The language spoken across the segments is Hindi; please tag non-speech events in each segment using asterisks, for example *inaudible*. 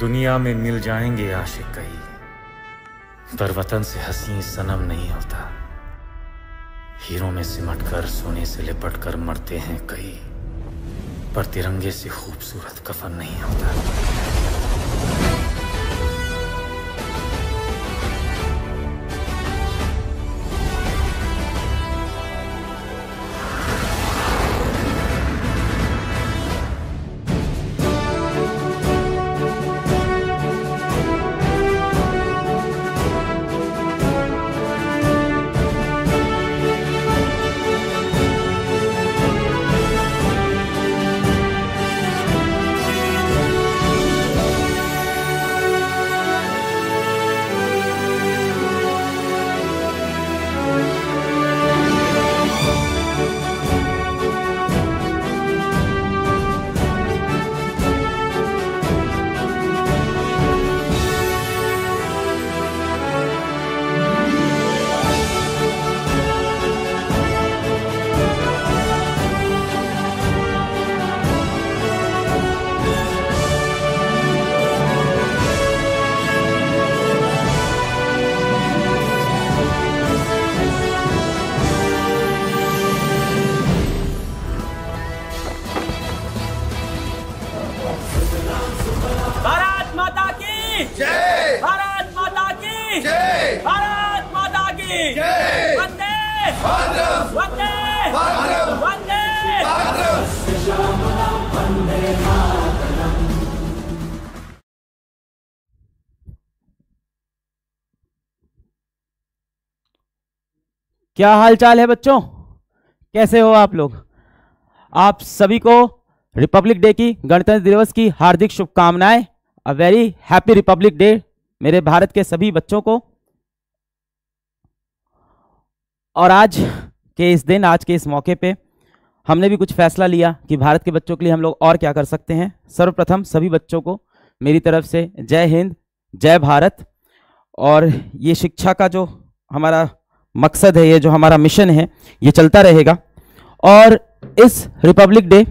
दुनिया में मिल जाएंगे आशिक कई पर वतन से हसी सनम नहीं होता हीरों में सिमट कर सोने से लिपट कर मरते हैं कई पर तिरंगे से खूबसूरत कफन नहीं होता क्या हाल चाल है बच्चों कैसे हो आप लोग आप सभी को रिपब्लिक डे की गणतंत्र दिवस की हार्दिक शुभकामनाएं a very happy republic day मेरे भारत के सभी बच्चों को और आज के इस दिन आज के इस मौके पे हमने भी कुछ फैसला लिया कि भारत के बच्चों के लिए हम लोग और क्या कर सकते हैं सर्वप्रथम सभी बच्चों को मेरी तरफ से जय हिंद जय भारत और ये शिक्षा का जो हमारा मकसद है ये जो हमारा मिशन है ये चलता रहेगा और इस रिपब्लिक डे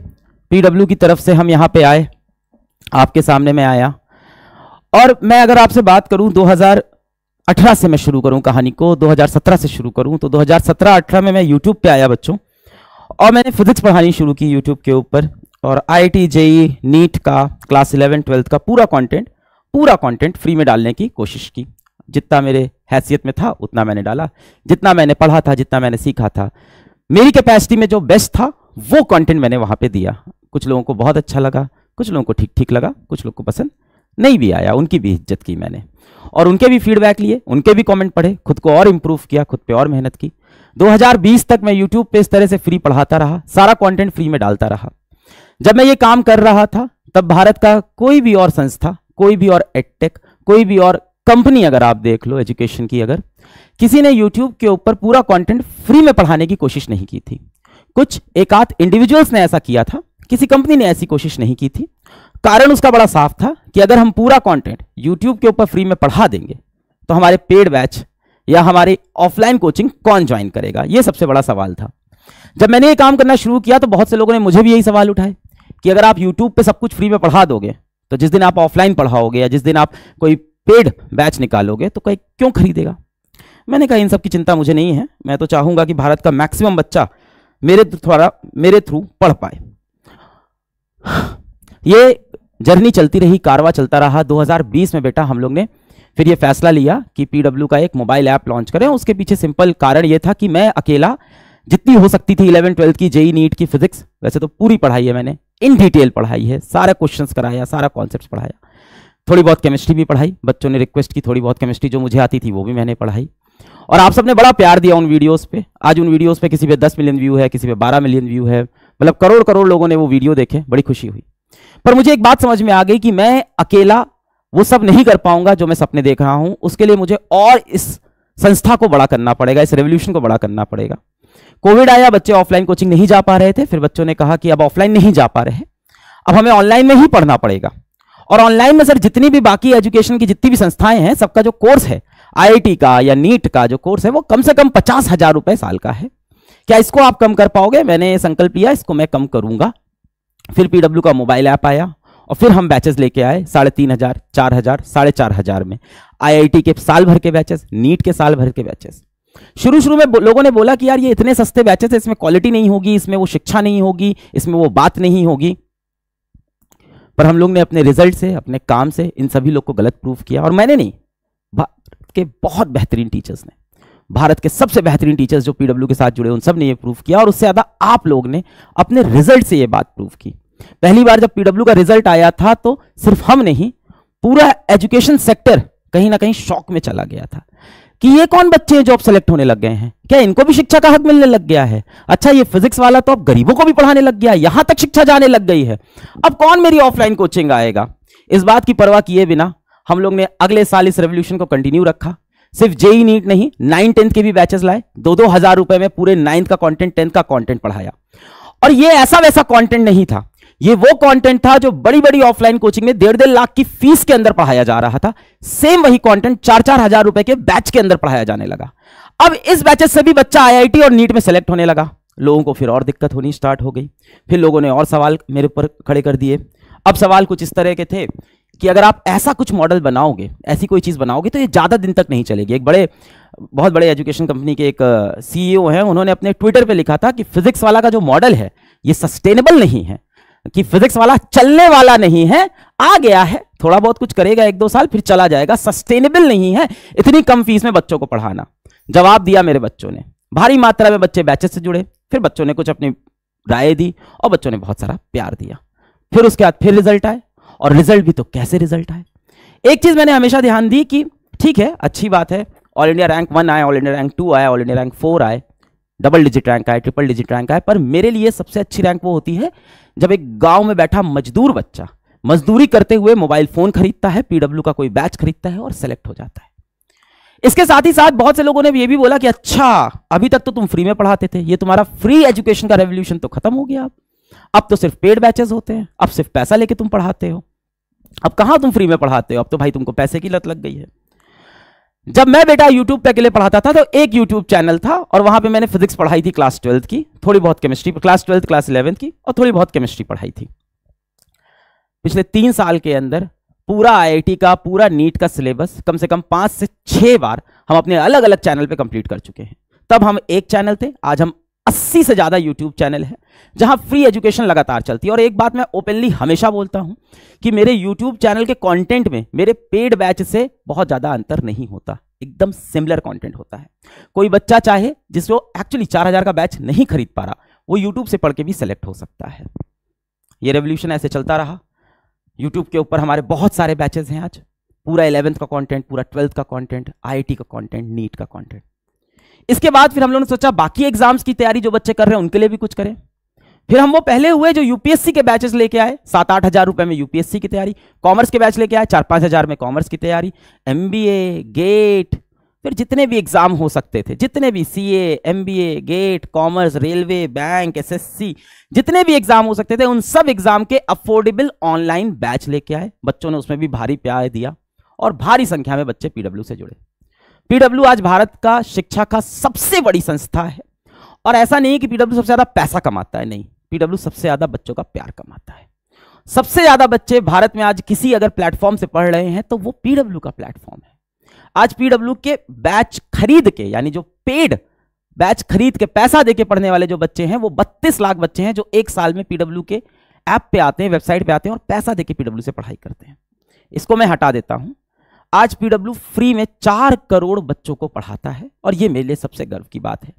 पी की तरफ से हम यहाँ पर आए आपके सामने में आया और मैं अगर आपसे बात करूँ 2000 2018 से मैं शुरू करूं कहानी को 2017 से शुरू करूं तो 2017-18 में मैं यूट्यूब पे आया बच्चों और मैंने फिजिक्स पढ़ानी शुरू की यूट्यूब के ऊपर और आई टी जेई नीट का क्लास इलेवन ट्वेल्थ का पूरा कंटेंट पूरा कंटेंट फ्री में डालने की कोशिश की जितना मेरे हैसियत में था उतना मैंने डाला जितना मैंने पढ़ा था जितना मैंने सीखा था मेरी कैपेसिटी में जो बेस्ट था वो कंटेंट मैंने वहाँ पे दिया कुछ लोगों को बहुत अच्छा लगा कुछ लोगों को ठीक ठीक लगा कुछ लोग को पसंद नहीं भी आया उनकी भी इज्जत की मैंने और उनके भी फीडबैक लिए उनके भी कमेंट पढ़े खुद को और इम्प्रूव किया खुद पे और मेहनत की 2020 तक मैं यूट्यूब पे इस तरह से फ्री पढ़ाता रहा सारा कंटेंट फ्री में डालता रहा जब मैं ये काम कर रहा था तब भारत का कोई भी और संस्था कोई भी और एडटेक कोई भी और कंपनी अगर आप देख लो एजुकेशन की अगर किसी ने यूट्यूब के ऊपर पूरा कॉन्टेंट फ्री में पढ़ाने की कोशिश नहीं की थी कुछ एक आध इंडिविजुअल्स ने ऐसा किया था किसी कंपनी ने ऐसी कोशिश नहीं की थी कारण उसका बड़ा साफ था कि अगर हम पूरा कंटेंट यूट्यूब के ऊपर फ्री में पढ़ा देंगे तो हमारे पेड बैच या हमारे ऑफलाइन कोचिंग कौन ज्वाइन करेगा ये सबसे बड़ा सवाल था जब मैंने ये काम करना शुरू किया तो बहुत से लोगों ने मुझे भी यही सवाल उठाए कि अगर आप यूट्यूब पर सब कुछ फ्री में पढ़ा दोगे तो जिस दिन आप ऑफलाइन पढ़ाओगे या जिस दिन आप कोई पेड बैच निकालोगे तो कहीं क्यों खरीदेगा मैंने कहा इन सब की चिंता मुझे नहीं है मैं तो चाहूंगा कि भारत का मैक्सिमम बच्चा मेरे द्वारा मेरे थ्रू पढ़ पाए ये जर्नी चलती रही कारवा चलता रहा 2020 में बेटा हम लोग ने फिर ये फैसला लिया कि पीडब्ल्यू का एक मोबाइल ऐप लॉन्च करें उसके पीछे सिंपल कारण ये था कि मैं अकेला जितनी हो सकती थी इलेवन ट्वेल्थ की जेई नीट की फिजिक्स वैसे तो पूरी पढ़ाई है मैंने इन डिटेल पढ़ाई है सारा क्वेश्चंस कराया सारा कॉन्सेप्ट पढ़ाया थोड़ी बहुत केमिस्ट्री भी पढ़ाई बच्चों ने रिक्वेस्ट की थोड़ी बहुत केमिस्ट्री जो मुझे आती थी वो भी मैंने पढ़ाई और आप सबने बड़ा प्यार दिया उन वीडियोस पे आज उन वीडियोस पे किसी पे 10 मिलियन व्यू है किसी पे 12 मिलियन व्यू है मतलब करोड़ करोड़ लोगों ने वो वीडियो देखे बड़ी खुशी हुई पर मुझे एक बात समझ में आ गई कि मैं अकेला वो सब नहीं कर पाऊंगा जो मैं सपने देख रहा हूं उसके लिए मुझे और इस संस्था को बड़ा करना पड़ेगा इस रेवोल्यूशन को बड़ा करना पड़ेगा कोविड आया बच्चे ऑफलाइन कोचिंग नहीं जा पा रहे थे फिर बच्चों ने कहा कि अब ऑफलाइन नहीं जा पा रहे अब हमें ऑनलाइन में ही पढ़ना पड़ेगा और ऑनलाइन में सर जितनी भी बाकी एजुकेशन की जितनी भी संस्थाएं हैं सबका जो कोर्स है आईआईटी का या नीट का जो कोर्स है वो कम से कम पचास हजार रुपए साल का है क्या इसको आप कम कर पाओगे मैंने संकल्प लिया इसको मैं कम करूंगा फिर पीडब्ल्यू का मोबाइल ऐप आया और फिर हम बैचेस लेके आए साढ़े तीन हजार चार हजार साढ़े चार हजार में आईआईटी के साल भर के बैचेस नीट के साल भर के बैचेस शुरू शुरू में लोगों ने बोला कि यार ये इतने सस्ते बैचेस हैं इसमें क्वालिटी नहीं होगी इसमें वो शिक्षा नहीं होगी इसमें वो बात नहीं होगी पर हम लोग ने अपने रिजल्ट से अपने काम से इन सभी लोग को गलत प्रूफ किया और मैंने नहीं के बहुत बेहतरीन टीचर्स ने भारत के सबसे बेहतरीन टीचर्स जो पीडब्ल्यू के साथ जुड़े उन सब ने ये प्रूफ किया और उससे ज़्यादा आप लोग ने अपने रिजल्ट से ये बात प्रूफ की पहली बार जब पीडब्ल्यू का रिजल्ट आया था तो सिर्फ हम नहीं पूरा एजुकेशन सेक्टर कहीं ना कहीं शॉक में चला गया था कि ये कौन बच्चे हैं जो अब सेलेक्ट होने लग गए हैं क्या इनको भी शिक्षा का हक मिलने लग गया है अच्छा ये फिजिक्स वाला तो अब गरीबों को भी पढ़ाने लग गया यहां तक शिक्षा जाने लग गई है अब कौन मेरी ऑफलाइन कोचिंग आएगा इस बात की परवाह किए बिना हम लोग ने अगले साल इस रेवोल्यूशन को कंटिन्यू रखा सिर्फ जेई नीट नहीं नाइन टेंथ के भी बैचेस लाए दो दो हजार रुपए में पूरे नाइन्थ का कंटेंट टेंथ का कंटेंट पढ़ाया और ये ऐसा वैसा कंटेंट नहीं था ये वो कंटेंट था जो बड़ी बड़ी ऑफलाइन कोचिंग में डेढ़ डेढ़ लाख की फीस के अंदर पढ़ाया जा रहा था सेम वही कॉन्टेंट चार चार हजार रुपए के बैच के अंदर पढ़ाया जाने लगा अब इस बैचेस से भी बच्चा आई और नीट में सेलेक्ट होने लगा लोगों को फिर और दिक्कत होनी स्टार्ट हो गई फिर लोगों ने और सवाल मेरे ऊपर खड़े कर दिए अब सवाल कुछ इस तरह के थे कि अगर आप ऐसा कुछ मॉडल बनाओगे ऐसी कोई चीज़ बनाओगे तो ये ज़्यादा दिन तक नहीं चलेगी एक बड़े बहुत बड़े एजुकेशन कंपनी के एक सीईओ e हैं उन्होंने अपने ट्विटर पे लिखा था कि फिजिक्स वाला का जो मॉडल है ये सस्टेनेबल नहीं है कि फिजिक्स वाला चलने वाला नहीं है आ गया है थोड़ा बहुत कुछ करेगा एक दो साल फिर चला जाएगा सस्टेनेबल नहीं है इतनी कम फीस में बच्चों को पढ़ाना जवाब दिया मेरे बच्चों ने भारी मात्रा में बच्चे बैचेस से जुड़े फिर बच्चों ने कुछ अपनी राय दी और बच्चों ने बहुत सारा प्यार दिया फिर उसके बाद फिर रिजल्ट आए और रिजल्ट भी तो कैसे रिजल्ट आए एक चीज़ मैंने हमेशा ध्यान दी कि ठीक है अच्छी बात है ऑल इंडिया रैंक वन आए ऑल इंडिया रैंक टू आए ऑल इंडिया रैंक फोर आए डबल डिजिट रैंक आए ट्रिपल डिजिट रैंक आए पर मेरे लिए सबसे अच्छी रैंक वो होती है जब एक गांव में बैठा मजदूर बच्चा मजदूरी करते हुए मोबाइल फोन खरीदता है पीडब्ल्यू का कोई बैच खरीदता है और सेलेक्ट हो जाता है इसके साथ ही साथ बहुत से लोगों ने ये भी बोला कि अच्छा अभी तक तो तुम फ्री में पढ़ाते थे ये तुम्हारा फ्री एजुकेशन का रेवोल्यूशन तो खत्म हो गया अब अब तो सिर्फ पेड बैचेस होते हैं अब सिर्फ पैसा लेके तुम पढ़ाते हो अब कहाँ तुम फ्री में पढ़ाते हो अब तो भाई तुमको पैसे की लत लग गई है जब मैं बेटा यूट्यूब पे अकेले पढ़ाता था तो एक यूट्यूब चैनल था और वहां पे मैंने फिजिक्स पढ़ाई थी क्लास ट्वेल्थ की थोड़ी बहुत chemistry class twelfth class eleventh की और थोड़ी बहुत केमिस्ट्री पढ़ाई थी पिछले तीन साल के अंदर पूरा आई का पूरा नीट का सिलेबस कम से कम पांच से छह बार हम अपने अलग अलग चैनल पर कंप्लीट कर चुके हैं तब हम एक चैनल थे आज हम अस्सी से ज़्यादा यूट्यूब चैनल है जहाँ फ्री एजुकेशन लगातार चलती है और एक बात मैं ओपनली हमेशा बोलता हूँ कि मेरे यूट्यूब चैनल के कॉन्टेंट में मेरे पेड बैच से बहुत ज़्यादा अंतर नहीं होता एकदम सिमिलर कंटेंट होता है कोई बच्चा चाहे जिसको एक्चुअली चार हज़ार का बैच नहीं खरीद पा रहा वो यूट्यूब से पढ़ के भी सेलेक्ट हो सकता है ये रेवोल्यूशन ऐसे चलता रहा यूट्यूब के ऊपर हमारे बहुत सारे बैचेस हैं आज पूरा इलेवेंथ का कंटेंट पूरा ट्वेल्थ का कंटेंट आईआईटी का कंटेंट नीट का कंटेंट इसके बाद फिर हम लोगों ने सोचा बाकी एग्जाम्स की तैयारी जो बच्चे कर रहे हैं उनके लिए भी कुछ करें फिर हम वो पहले हुए जो यूपीएससी के बैचेस लेके आए सात आठ हजार रुपए में यूपीएससी की तैयारी कॉमर्स के बैच लेके आए चार पांच हजार में कॉमर्स की तैयारी एमबीए गेट फिर जितने भी एग्जाम हो सकते थे जितने भी CA MBA GATE commerce railway bank SSC जितने भी एग्जाम हो सकते थे उन सब एग्जाम के अफोर्डेबल ऑनलाइन बैच लेके आए बच्चों ने उसमें भी भारी प्यार दिया और भारी संख्या में बच्चे पीडब्ल्यू से जुड़े पीडब्ल्यू आज भारत का शिक्षा का सबसे बड़ी संस्था है और ऐसा नहीं कि पीडब्ल्यू सबसे ज़्यादा पैसा कमाता है नहीं पीडब्ल्यू सबसे ज़्यादा बच्चों का प्यार कमाता है सबसे ज़्यादा बच्चे भारत में आज किसी अगर प्लेटफॉर्म से पढ़ रहे हैं तो वो पीडब्ल्यू का प्लेटफॉर्म है आज पीडब्ल्यू के बैच खरीद के यानी जो पेड बैच खरीद के पैसा देके पढ़ने वाले जो बच्चे हैं वो 32 लाख बच्चे हैं जो एक साल में पीडब्ल्यू के ऐप पे आते हैं वेबसाइट पे आते हैं और पैसा देके पीडब्ल्यू से पढ़ाई करते हैं इसको मैं हटा देता हूं आज पीडब्ल्यू फ्री में चार करोड़ बच्चों को पढ़ाता है और ये मेरे लिए सबसे गर्व की बात है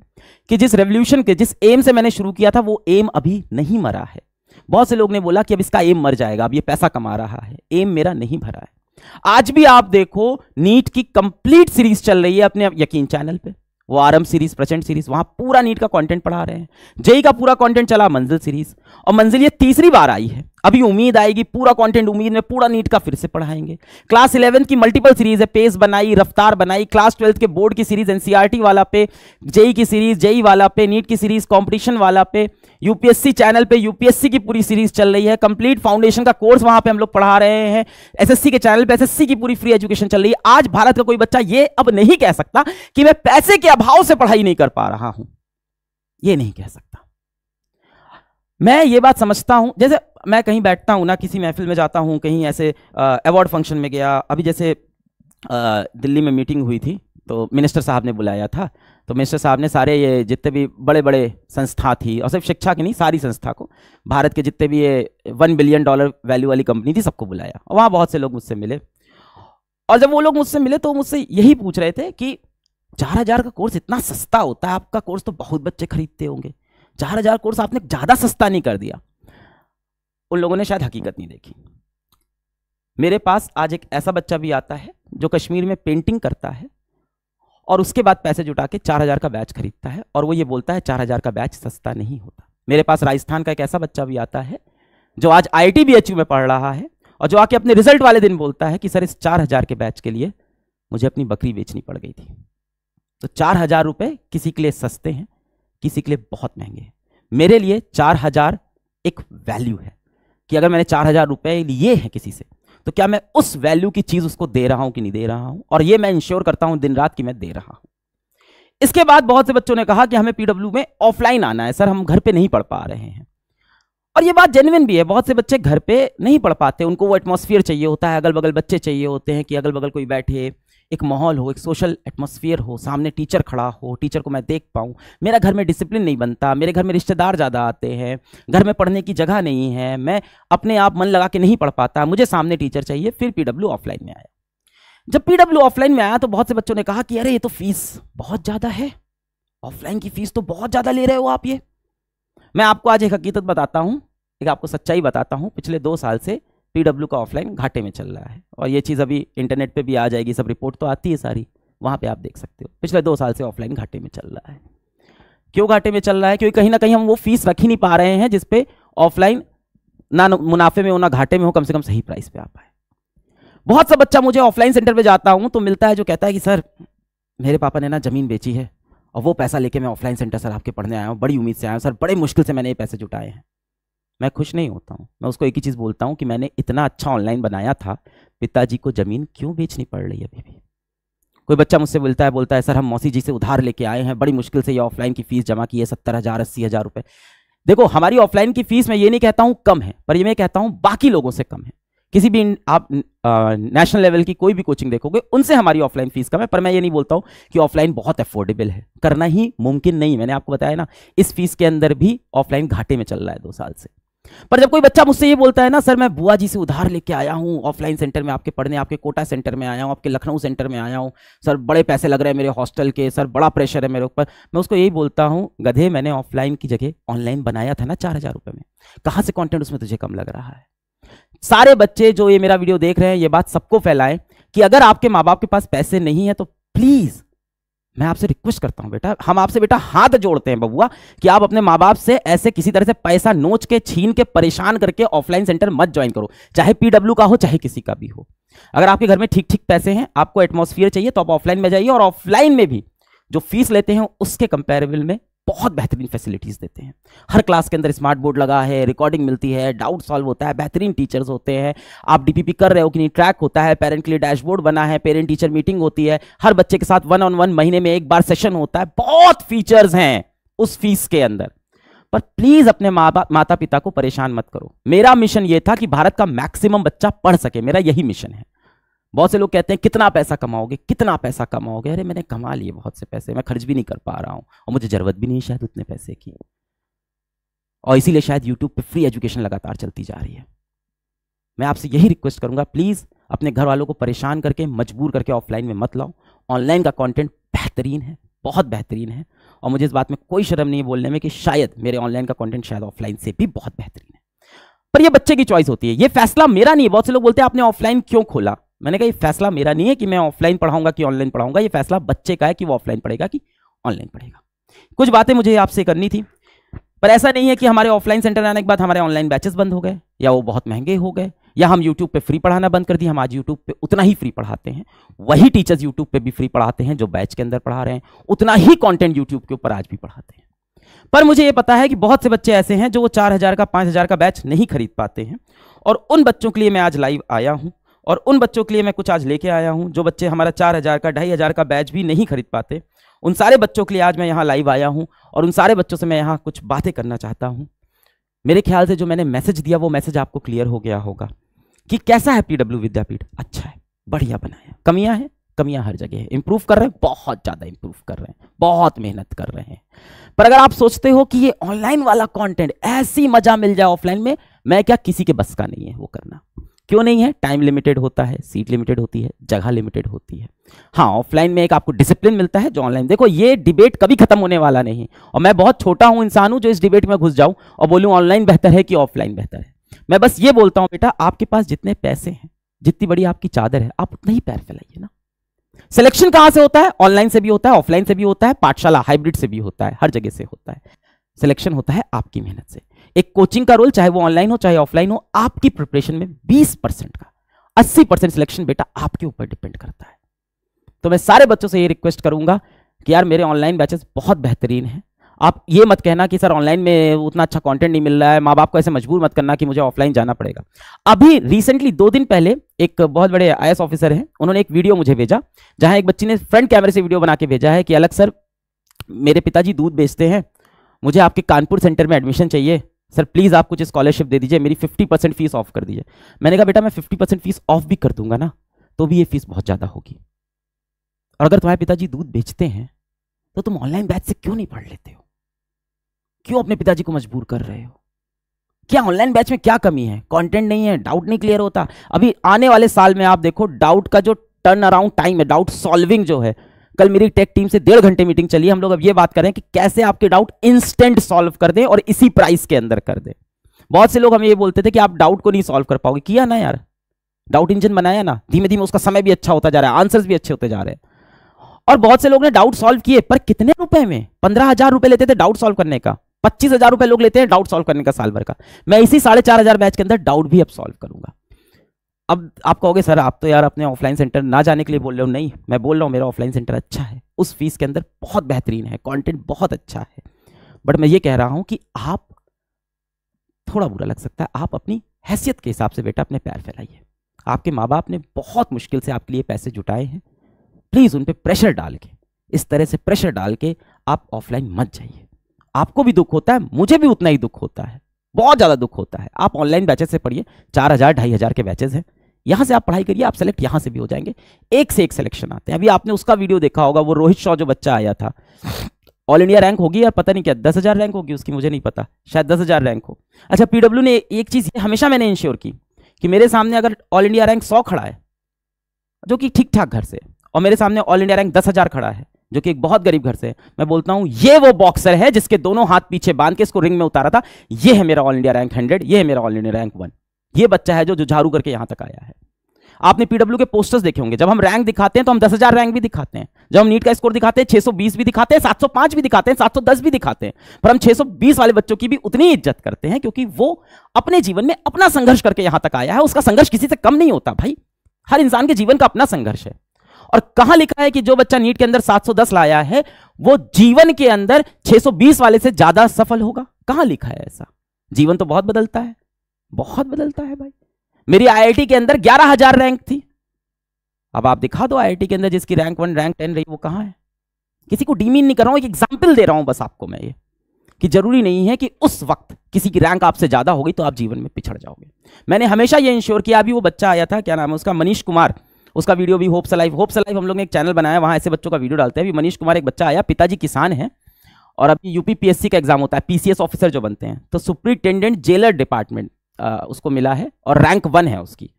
कि जिस रेवोल्यूशन के जिस एम से मैंने शुरू किया था वो एम अभी नहीं मरा है बहुत से लोग ने बोला कि अब इसका एम मर जाएगा अब ये पैसा कमा रहा है एम मेरा नहीं भरा है आज भी आप देखो नीट की कंप्लीट सीरीज चल रही है अपने यकीन चैनल पर वो आरम सीरीज प्रचंड सीरीज वहां पूरा नीट का कंटेंट पढ़ा रहे हैं जेई का पूरा कंटेंट चला मंजिल सीरीज और मंजिल ये तीसरी बार आई है अभी उम्मीद आएगी पूरा कंटेंट उम्मीद में पूरा नीट का फिर से पढ़ाएंगे क्लास इलेवन की मल्टीपल सीरीज है पेस बनाई रफ्तार बनाई क्लास ट्वेल्थ के बोर्ड की सीरीज एनसीईआरटी e वाला पे जेई e की सीरीज जेई e वाला पे नीट की सीरीज कंपटीशन वाला पे यूपीएससी चैनल पे यूपीएससी की पूरी सीरीज चल रही है कंप्लीट फाउंडेशन का कोर्स वहां पर हम लोग पढ़ा रहे हैं एस के चैनल पर एस की पूरी फ्री एजुकेशन चल रही है आज भारत का कोई बच्चा ये अब नहीं कह सकता कि मैं पैसे के अभाव से पढ़ाई नहीं कर पा रहा हूं ये नहीं कह सकता मैं ये बात समझता हूँ जैसे मैं कहीं बैठता हूँ ना किसी महफिल में जाता हूँ कहीं ऐसे अवार्ड फंक्शन में गया अभी जैसे आ, दिल्ली में मीटिंग हुई थी तो मिनिस्टर साहब ने बुलाया था तो मिनिस्टर साहब ने सारे ये जितने भी बड़े बड़े संस्था थी और सिर्फ शिक्षा की नहीं सारी संस्था को भारत के जितने भी ये वन बिलियन डॉलर वैल्यू वाली कंपनी थी सबको बुलाया और वहाँ बहुत से लोग मुझसे मिले और जब वो लोग मुझसे मिले तो मुझसे यही पूछ रहे थे कि चार हज़ार का कोर्स इतना सस्ता होता है आपका कोर्स तो बहुत बच्चे खरीदते होंगे चार हज़ार कोर्स आपने ज़्यादा सस्ता नहीं कर दिया उन लोगों ने शायद हकीकत नहीं देखी मेरे पास आज एक ऐसा बच्चा भी आता है जो कश्मीर में पेंटिंग करता है और उसके बाद पैसे जुटा के चार हज़ार का बैच खरीदता है और वो ये बोलता है चार हज़ार का बैच सस्ता नहीं होता मेरे पास राजस्थान का एक ऐसा बच्चा भी आता है जो आज आई टी में पढ़ रहा है और जो आके अपने रिजल्ट वाले दिन बोलता है कि सर इस चार हज़ार के बैच के लिए मुझे अपनी बकरी बेचनी पड़ गई थी तो चार हज़ार रुपये किसी के लिए सस्ते हैं किसी के लिए बहुत महंगे हैं मेरे लिए चार हजार एक वैल्यू है कि अगर मैंने चार हजार रुपये लिए हैं किसी से तो क्या मैं उस वैल्यू की चीज़ उसको दे रहा हूं कि नहीं दे रहा हूं और ये मैं इंश्योर करता हूं दिन रात कि मैं दे रहा हूं इसके बाद बहुत से बच्चों ने कहा कि हमें पीडब्ल्यू में ऑफलाइन आना है सर हम घर पर नहीं पढ़ पा रहे हैं और ये बात जेनविन भी है बहुत से बच्चे घर पे नहीं पढ़ पाते उनको वो एटमोसफियर चाहिए होता है अगल बगल बच्चे चाहिए होते हैं कि अगल बगल कोई बैठे एक माहौल हो एक सोशल एटमोसफियर हो सामने टीचर खड़ा हो टीचर को मैं देख पाऊँ मेरा घर में डिसिप्लिन नहीं बनता मेरे घर में रिश्तेदार ज़्यादा आते हैं घर में पढ़ने की जगह नहीं है मैं अपने आप मन लगा के नहीं पढ़ पाता मुझे सामने टीचर चाहिए फिर पी ऑफलाइन में आया जब पी ऑफलाइन में आया तो बहुत से बच्चों ने कहा कि अरे ये तो फीस बहुत ज़्यादा है ऑफलाइन की फ़ीस तो बहुत ज़्यादा ले रहे हो आप ये मैं आपको आज एक हकीकत बताता हूँ एक आपको सच्चाई बताता हूँ पिछले दो साल से पी का ऑफलाइन घाटे में चल रहा है और ये चीज़ अभी इंटरनेट पर भी आ जाएगी सब रिपोर्ट तो आती है सारी वहाँ पर आप देख सकते हो पिछले दो साल से ऑफलाइन घाटे में चल रहा है क्यों घाटे में चल रहा है क्योंकि कहीं ना कहीं हम वो फीस रख ही नहीं पा रहे हैं जिसपे ऑफलाइन ना मुनाफे में हो ना घाटे में हो कम से कम सही प्राइस पे आ पाए बहुत सा बच्चा मुझे ऑफलाइन सेंटर पे जाता हूँ तो मिलता है जो कहता है कि सर मेरे पापा ने ना ज़मीन बेची है और वो पैसा लेके मैं ऑफलाइन सेंटर सर आपके पढ़ने आया हूँ बड़ी उम्मीद से आया हूँ सर बड़े मुश्किल से मैंने ये पैसे जुटाए हैं मैं खुश नहीं होता हूँ मैं उसको एक ही चीज़ बोलता हूँ कि मैंने इतना अच्छा ऑनलाइन बनाया था पिताजी को ज़मीन क्यों बेचनी पड़ रही है अभी भी कोई बच्चा मुझसे बोलता है बोलता है सर हम मौसी जी से उधार लेके आए हैं बड़ी मुश्किल से ये ऑफलाइन की फ़ीस जमा की है सत्तर हज़ार अस्सी हज़ार रुपये देखो हमारी ऑफलाइन की फ़ीस मैं ये नहीं कहता हूँ कम है पर ये मैं कहता हूँ बाकी लोगों से कम है किसी भी आप नेशनल लेवल की कोई भी कोचिंग देखोगे उनसे हमारी ऑफलाइन फीस कम है पर मैं ये नहीं बोलता हूँ कि ऑफलाइन बहुत अफोर्डेबल है करना ही मुमकिन नहीं मैंने आपको बताया ना इस फीस के अंदर भी ऑफलाइन घाटे में चल रहा है दो साल से पर जब कोई बच्चा मुझसे ये बोलता है ना सर मैं बुआ जी से उधार लेके आया हूँ ऑफलाइन सेंटर में आपके पढ़ने आपके कोटा सेंटर में आया हूँ आपके लखनऊ सेंटर में आया हूँ सर बड़े पैसे लग रहे हैं मेरे हॉस्टल के सर बड़ा प्रेशर है मेरे ऊपर मैं उसको यही बोलता हूँ गधे मैंने ऑफलाइन की जगह ऑनलाइन बनाया था ना चार हज़ार में कहाँ से कॉन्टेंट उसमें तुझे कम लग रहा है सारे बच्चे जो ये मेरा वीडियो देख रहे हैं ये बात सबको फैलाएं कि अगर आपके माँ बाप के पास पैसे नहीं है तो प्लीज़ मैं आपसे रिक्वेस्ट करता हूं बेटा हम आपसे बेटा हाथ जोड़ते हैं बबुआ कि आप अपने माँ बाप से ऐसे किसी तरह से पैसा नोच के छीन के परेशान करके ऑफलाइन सेंटर मत ज्वाइन करो चाहे पीडब्ल्यू का हो चाहे किसी का भी हो अगर आपके घर में ठीक ठीक पैसे हैं आपको एटमोसफियर चाहिए तो आप ऑफलाइन में जाइए और ऑफलाइन में भी जो फीस लेते हैं उसके कंपेरेबल में बहुत बेहतरीन फैसिलिटीज़ देते हैं हर क्लास के अंदर स्मार्ट बोर्ड लगा है रिकॉर्डिंग मिलती है डाउट सॉल्व होता है बेहतरीन टीचर्स होते हैं आप डी कर रहे हो कि नहीं ट्रैक होता है पेरेंट के लिए डैशबोर्ड बना है पेरेंट टीचर मीटिंग होती है हर बच्चे के साथ वन ऑन वन महीने में एक बार सेशन होता है बहुत फीचर्स हैं उस फीस के अंदर पर प्लीज अपने माता पिता को परेशान मत करो मेरा मिशन यह था कि भारत का मैक्सिमम बच्चा पढ़ सके मेरा यही मिशन है बहुत से लोग कहते हैं कितना पैसा कमाओगे कितना पैसा कमाओगे अरे मैंने कमा लिए बहुत से पैसे मैं खर्च भी नहीं कर पा रहा हूँ और मुझे ज़रूरत भी नहीं शायद उतने पैसे की और इसीलिए शायद यूट्यूब पे फ्री एजुकेशन लगातार चलती जा रही है मैं आपसे यही रिक्वेस्ट करूंगा प्लीज़ अपने घर वालों को परेशान करके मजबूर करके ऑफलाइन में मत लाओ ऑनलाइन का कॉन्टेंट बेहतरीन है बहुत बेहतरीन है और मुझे इस बात में कोई शर्म नहीं है बोलने में कि शायद मेरे ऑनलाइन का कॉन्टेंट शायद ऑफलाइन से भी बहुत बेहतरीन है पर यह बच्चे की चॉइस होती है ये फैसला मेरा नहीं है बहुत से लोग बोलते हैं आपने ऑफलाइन क्यों खोला मैंने कहा ये फैसला मेरा नहीं है कि मैं ऑफलाइन पढ़ाऊंगा कि ऑनलाइन पढ़ाऊंगा ये फैसला बच्चे का है कि वो ऑफलाइन पढ़ेगा कि ऑनलाइन पढ़ेगा कुछ बातें मुझे आपसे करनी थी पर ऐसा नहीं है कि हमारे ऑफलाइन सेंटर आने के बाद हमारे ऑनलाइन बैचेस बंद हो गए या वो बहुत महंगे हो गए या हम यूट्यूब पर फ्री पढ़ाना बंद कर दिए हम आज यूट्यूब पे उतना ही फ्री पढ़ाते हैं वही टीचर्स यूट्यूब पर भी फ्री पढ़ाते हैं जो बैच के अंदर पढ़ा रहे हैं उतना ही कॉन्टेंट यूट्यूब के ऊपर आज भी पढ़ाते हैं पर मुझे ये पता है कि बहुत से बच्चे ऐसे हैं जो वो चार हज़ार का पाँच हज़ार का बैच नहीं खरीद पाते हैं और उन बच्चों के लिए मैं आज लाइव आया हूँ और उन बच्चों के लिए मैं कुछ आज लेके आया हूँ जो बच्चे हमारा चार हज़ार का ढाई हज़ार का बैच भी नहीं खरीद पाते उन सारे बच्चों के लिए आज मैं यहाँ लाइव आया हूँ और उन सारे बच्चों से मैं यहाँ कुछ बातें करना चाहता हूँ मेरे ख्याल से जो मैंने मैसेज दिया वो मैसेज आपको क्लियर हो गया होगा कि कैसा है पीडब्ल्यू विद्यापीठ अच्छा है बढ़िया बनाया कमियाँ हैं कमियां हर जगह है इंप्रूव कर रहे हैं बहुत ज़्यादा इंप्रूव कर रहे हैं बहुत मेहनत कर रहे हैं पर अगर आप सोचते हो कि ये ऑनलाइन वाला कंटेंट ऐसी मज़ा मिल जाए ऑफलाइन में मैं क्या किसी के बस का नहीं है वो करना क्यों नहीं है टाइम लिमिटेड होता है सीट लिमिटेड होती है जगह लिमिटेड होती है हाँ ऑफलाइन में एक आपको डिसिप्लिन मिलता है जो ऑनलाइन देखो ये डिबेट कभी खत्म होने वाला नहीं और मैं बहुत छोटा हूं इंसान हूं जो इस डिबेट में घुस जाऊं और बोलूं ऑनलाइन बेहतर है कि ऑफलाइन बेहतर है मैं बस ये बोलता हूं बेटा आपके पास जितने पैसे हैं जितनी बड़ी आपकी चादर है आप उतना ही पैर फैलाइए ना सिलेक्शन कहां से होता है ऑनलाइन से भी होता है ऑफलाइन से भी होता है पाठशाला हाइब्रिड से भी होता है हर जगह से होता है सिलेक्शन होता है आपकी मेहनत से एक कोचिंग का रोल चाहे वो ऑनलाइन हो चाहे ऑफलाइन हो आपकी प्रिपरेशन में 20 परसेंट का 80 परसेंट सिलेक्शन बेटा आपके ऊपर डिपेंड करता है तो मैं सारे बच्चों से ये रिक्वेस्ट करूंगा कि यार मेरे ऑनलाइन बैचेस बहुत बेहतरीन हैं आप ये मत कहना कि सर ऑनलाइन में उतना अच्छा कंटेंट नहीं मिल रहा है माँ बाप को ऐसे मजबूर मत करना कि मुझे ऑफलाइन जाना पड़ेगा अभी रिसेंटली दो दिन पहले एक बहुत बड़े आई ऑफिसर हैं उन्होंने एक वीडियो मुझे भेजा जहाँ एक बच्ची ने फ्रंट कैमरे से वीडियो बना के भेजा है कि अलग सर मेरे पिताजी दूध बेचते हैं मुझे आपके कानपुर सेंटर में एडमिशन चाहिए सर प्लीज़ आप कुछ स्कॉलरशिप दे दीजिए मेरी फिफ्टी परसेंट फीस ऑफ कर दीजिए मैंने कहा बेटा मैं फिफ्टी परसेंट फीस ऑफ भी कर दूंगा ना तो भी ये फीस बहुत ज़्यादा होगी और अगर तुम्हारे पिताजी दूध बेचते हैं तो तुम ऑनलाइन बैच से क्यों नहीं पढ़ लेते हो क्यों अपने पिताजी को मजबूर कर रहे हो क्या ऑनलाइन बैच में क्या कमी है कॉन्टेंट नहीं है डाउट नहीं क्लियर होता अभी आने वाले साल में आप देखो डाउट का जो टर्न अराउंड टाइम है डाउट सॉल्विंग जो है कल मेरी टेक टीम से डेढ़ घंटे मीटिंग चली हम लोग अब ये बात करें कि कैसे आपके डाउट इंस्टेंट सॉल्व कर दें और इसी प्राइस के अंदर कर दें बहुत से लोग हमें ये बोलते थे कि आप डाउट को नहीं सॉल्व कर पाओगे किया ना यार डाउट इंजन बनाया ना धीमे धीमे उसका समय भी अच्छा होता जा रहा है आंसर्स भी अच्छे होते जा रहे हैं और बहुत से लोग ने डाउट सॉल्व किए पर कितने रुपए में पंद्रह हजार रुपए लेते थे डाउट सॉल्व करने का पच्चीस हजार रुपए लोग लेते हैं डाउट सॉल्व करने का साल भर का मैं इसी साढ़े चार हजार बैच के अंदर डाउट भी अब सॉल्व करूंगा अब आप कहोगे सर आप तो यार अपने ऑफलाइन सेंटर ना जाने के लिए बोल रहे हो नहीं मैं बोल रहा हूँ मेरा ऑफलाइन सेंटर अच्छा है उस फीस के अंदर बहुत बेहतरीन है कंटेंट बहुत अच्छा है बट मैं ये कह रहा हूँ कि आप थोड़ा बुरा लग सकता है आप अपनी हैसियत के हिसाब से बेटा अपने पैर फैलाइए आपके माँ बाप ने बहुत मुश्किल से आपके लिए पैसे जुटाए हैं प्लीज़ उन पर प्रेशर डाल के इस तरह से प्रेशर डाल के आप ऑफलाइन मत जाइए आपको भी दुख होता है मुझे भी उतना ही दुख होता है बहुत ज़्यादा दुख होता है आप ऑनलाइन बैचेस से पढ़िए चार हज़ार ढाई हज़ार के बैचेस हैं यहां से आप पढ़ाई करिए आप सेलेक्ट यहां से भी हो जाएंगे एक से एक सिलेक्शन आते हैं अभी आपने उसका वीडियो देखा होगा वो रोहित शाह जो बच्चा आया था ऑल इंडिया रैंक होगी यार पता नहीं क्या दस हज़ार रैंक होगी उसकी मुझे नहीं पता शायद दस हज़ार रैंक हो अच्छा पीडब्ल्यू ने एक चीज़ हमेशा मैंने इंश्योर की कि मेरे सामने अगर ऑल इंडिया रैंक सौ खड़ा है जो कि ठीक ठाक घर से और मेरे सामने ऑल इंडिया रैंक दस हज़ार खड़ा है जो कि एक बहुत गरीब घर से है मैं बोलता हूं ये वो बॉक्सर है जिसके दोनों हाथ पीछे बांध के इसको रिंग में उतारा था ये है मेरा ऑल इंडिया रैंक हंड्रेड ये है मेरा ऑल इंडिया रैंक वन ये बच्चा है जो जुझारू करके यहां तक आया है आपने पीडब्ल्यू के पोस्टर्स देखे होंगे जब हम रैंक दिखाते हैं तो हम दस हजार रैंक भी दिखाते हैं जब हम नीट का स्कोर दिखाते हैं 620 भी दिखाते हैं 705 भी दिखाते हैं 710 भी दिखाते हैं पर हम 620 वाले बच्चों की भी उतनी इज्जत करते हैं क्योंकि वो अपने जीवन में अपना संघर्ष करके यहां तक आया है उसका संघर्ष किसी से कम नहीं होता भाई हर इंसान के जीवन का अपना संघर्ष है और कहा लिखा है कि जो बच्चा नीट के अंदर सात लाया है वो जीवन के अंदर छह वाले से ज्यादा सफल होगा कहां लिखा है ऐसा जीवन तो बहुत बदलता है बहुत बदलता है भाई मेरी आईआईटी के अंदर ग्यारह हजार रैंक थी अब आप दिखा दो आईआईटी के अंदर जिसकी रैंक वन रैंक टेन रही वो कहां है किसी को डीमीन नहीं कर रहा हूं एक एग्जाम्पल दे रहा हूं बस आपको मैं ये कि जरूरी नहीं है कि उस वक्त किसी की रैंक आपसे ज़्यादा हो गई तो आप जीवन में पिछड़ जाओगे मैंने हमेशा ये इंश्योर किया अभी वो बच्चा आया था क्या नाम है उसका मनीष कुमार उसका वीडियो भी होप्स लाइफ होप्स लाइफ हम लोग ने एक चैनल बनाया वहां ऐसे बच्चों का वीडियो डालते हैं अभी मनीष कुमार एक बच्चा आया पिताजी किसान है और अभी यूपीपीएससी का एग्जाम होता है पीसीएस ऑफिसर जो बनते हैं तो सुप्रिंटेंडेंट जेलर डिपार्टमेंट आ, उसको मिला है और रैंक वन है उसकी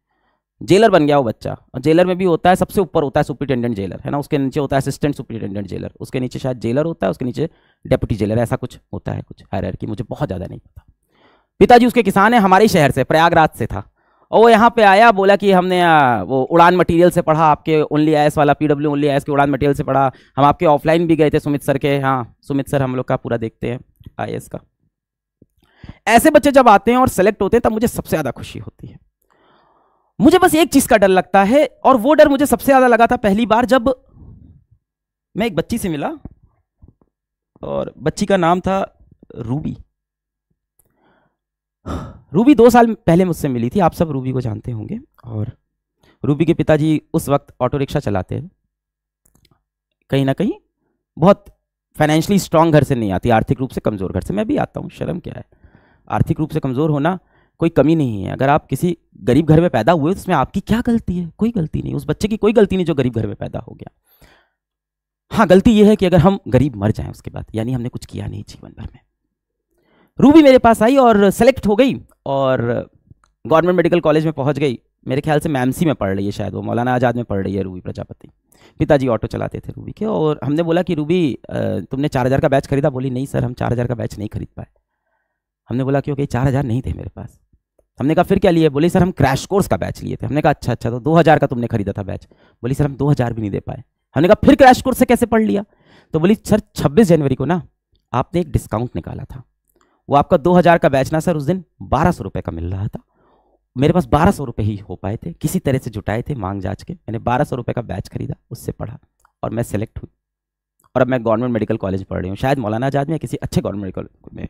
जेलर बन गया वो बच्चा और जेलर में भी होता है सबसे ऊपर होता है सुपरिटेंडेंट जेलर है ना उसके नीचे होता है असिस्टेंट सुपरिटेंडेंट जेलर उसके नीचे शायद जेलर होता है उसके नीचे डेप्यूटी जेलर ऐसा कुछ होता है कुछ हायर की मुझे बहुत ज़्यादा नहीं पता पिताजी उसके किसान है हमारे शहर से प्रयागराज से था और वो यहाँ पे आया बोला कि हमने वो उड़ान मटेरियल से पढ़ा आपके ओनली आई वाला पी डब्ल्यू ओनली आई के उड़ान मटेरियल से पढ़ा हम आपके ऑफलाइन भी गए थे सुमित सर के हाँ सुमित सर हम लोग का पूरा देखते हैं आई का ऐसे बच्चे जब आते हैं और सेलेक्ट होते हैं तब मुझे सबसे ज़्यादा खुशी होती है मुझे बस एक चीज़ का डर लगता है और वो डर मुझे सबसे ज़्यादा लगा था पहली बार जब मैं एक बच्ची से मिला और बच्ची का नाम था रूबी रूबी दो साल पहले मुझसे मिली थी आप सब रूबी को जानते होंगे और रूबी के पिताजी उस वक्त ऑटो रिक्शा चलाते थे कहीं ना कहीं बहुत फाइनेंशियली स्ट्रांग घर से नहीं आती आर्थिक रूप से कमज़ोर घर से मैं भी आता हूँ शर्म क्या है आर्थिक रूप से कमज़ोर होना कोई कमी नहीं है अगर आप किसी गरीब घर में पैदा हुए तो उसमें आपकी क्या गलती है कोई गलती नहीं उस बच्चे की कोई गलती नहीं जो गरीब घर में पैदा हो गया हाँ गलती यह है कि अगर हम गरीब मर जाएं उसके बाद यानी हमने कुछ किया नहीं जीवन भर में रूबी मेरे पास आई और सेलेक्ट हो गई और गवर्नमेंट मेडिकल कॉलेज में पहुंच गई मेरे ख्याल से मैमसी में पढ़ रही है शायद वो मौलाना आज़ाद में पढ़ रही है रूबी प्रजापति पिताजी ऑटो चलाते थे रूबी के और हमने बोला कि रूबी तुमने चार हज़ार का बैच खरीदा बोली नहीं सर हम चार हज़ार का बैच नहीं खरीद पाए हमने बोला कि ओके चार हज़ार नहीं थे मेरे पास हमने कहा फिर क्या लिए बोले सर हम क्रैश कोर्स का बैच लिए थे हमने कहा अच्छा अच्छा तो दो हज़ार का तुमने खरीदा था बैच बोली सर हम दो हज़ार भी नहीं दे पाए हमने कहा फिर क्रैश कोर्स से कैसे पढ़ लिया तो बोली सर छब्बीस जनवरी को ना आपने एक डिस्काउंट निकाला था वो आपका दो हज़ार का बैच ना सर उस दिन बारह सौ रुपये का मिल रहा था मेरे पास बारह सौ रुपये ही हो पाए थे किसी तरह से जुटाए थे मांग जाँच के मैंने बारह सौ रुपये का बैच खरीदा उससे पढ़ा और मैं सेलेक्ट हुई और अब मैं गवर्नमेंट मेडिकल कॉलेज पढ़ रही हूँ शायद मौलाना आजाद में किसी अच्छे गवर्नमेंट मेडिकल में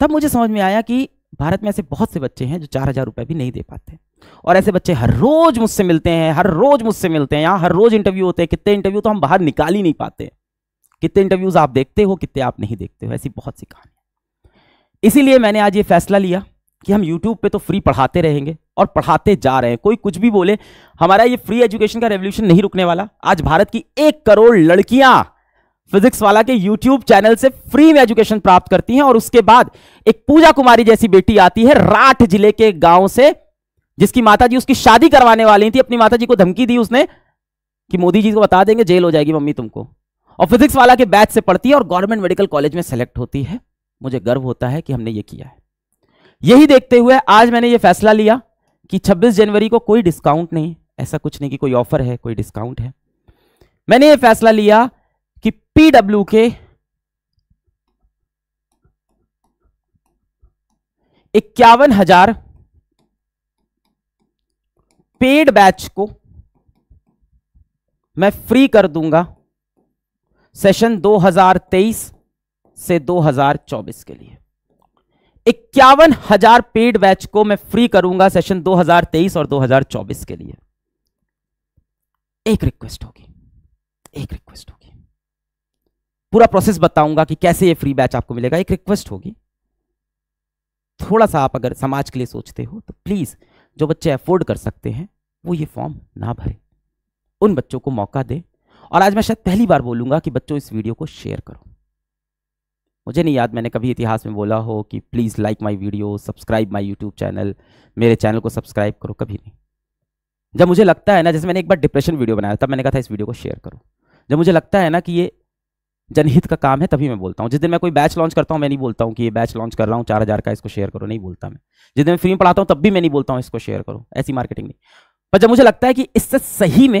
तब मुझे समझ में आया कि भारत में ऐसे बहुत से बच्चे हैं जो चार हजार रुपए भी नहीं दे पाते और ऐसे बच्चे हर रोज मुझसे मिलते हैं हर रोज मुझसे मिलते हैं यहां हर रोज इंटरव्यू होते हैं कितने इंटरव्यू तो हम बाहर निकाल ही नहीं पाते कितने इंटरव्यूज आप देखते हो कितने आप नहीं देखते हो ऐसी बहुत सी कहानी इसीलिए मैंने आज ये फैसला लिया कि हम यूट्यूब पर तो फ्री पढ़ाते रहेंगे और पढ़ाते जा रहे हैं कोई कुछ भी बोले हमारा ये फ्री एजुकेशन का रेवोल्यूशन नहीं रुकने वाला आज भारत की एक करोड़ लड़कियां फिजिक्स वाला के यूट्यूब चैनल से फ्री में एजुकेशन प्राप्त करती हैं और उसके बाद एक पूजा कुमारी जैसी बेटी आती है राठ जिले के गांव से जिसकी माताजी उसकी शादी करवाने वाली थी अपनी माताजी को धमकी दी उसने कि मोदी जी को बता देंगे जेल हो जाएगी मम्मी तुमको और फिजिक्स वाला के बैच से पढ़ती है और गवर्नमेंट मेडिकल कॉलेज में सेलेक्ट होती है मुझे गर्व होता है कि हमने ये किया है यही देखते हुए आज मैंने ये फैसला लिया कि 26 जनवरी को कोई डिस्काउंट नहीं ऐसा कुछ नहीं कि कोई ऑफर है कोई डिस्काउंट है मैंने ये फैसला लिया कि पीडब्ल्यू के इक्यावन हजार पेड बैच को मैं फ्री कर दूंगा सेशन 2023 से 2024 के लिए इक्यावन हजार पेड बैच को मैं फ्री करूंगा सेशन 2023 और 2024 के लिए एक रिक्वेस्ट होगी एक रिक्वेस्ट होगी पूरा प्रोसेस बताऊंगा कि कैसे ये फ्री बैच आपको मिलेगा एक रिक्वेस्ट होगी थोड़ा सा आप अगर समाज के लिए सोचते हो तो प्लीज़ जो बच्चे अफोर्ड कर सकते हैं वो ये फॉर्म ना भरे उन बच्चों को मौका दे और आज मैं शायद पहली बार बोलूंगा कि बच्चों इस वीडियो को शेयर करो मुझे नहीं याद मैंने कभी इतिहास में बोला हो कि please like my video subscribe my YouTube channel मेरे चैनल को सब्सक्राइब करो कभी नहीं जब मुझे लगता है ना जैसे मैंने एक बार डिप्रेशन वीडियो बनाया तब मैंने कहा था इस वीडियो को शेयर करो जब मुझे लगता है ना कि ये जनहित का काम है तभी मैं बोलता हूँ जिस दिन मैं कोई बैच लॉन्च करता हूँ मैं नहीं बोलता हूँ कि ये बैच लॉन्च कर रहा हूँ चार हज़ार का इसको शेयर करो नहीं बोलता मैं जिस दिन मैं फ्री में पढ़ाता हूँ तब भी मैं नहीं बोलता हूँ इसको शेयर करो ऐसी मार्केटिंग नहीं पर जब मुझे लगता है कि इससे सही में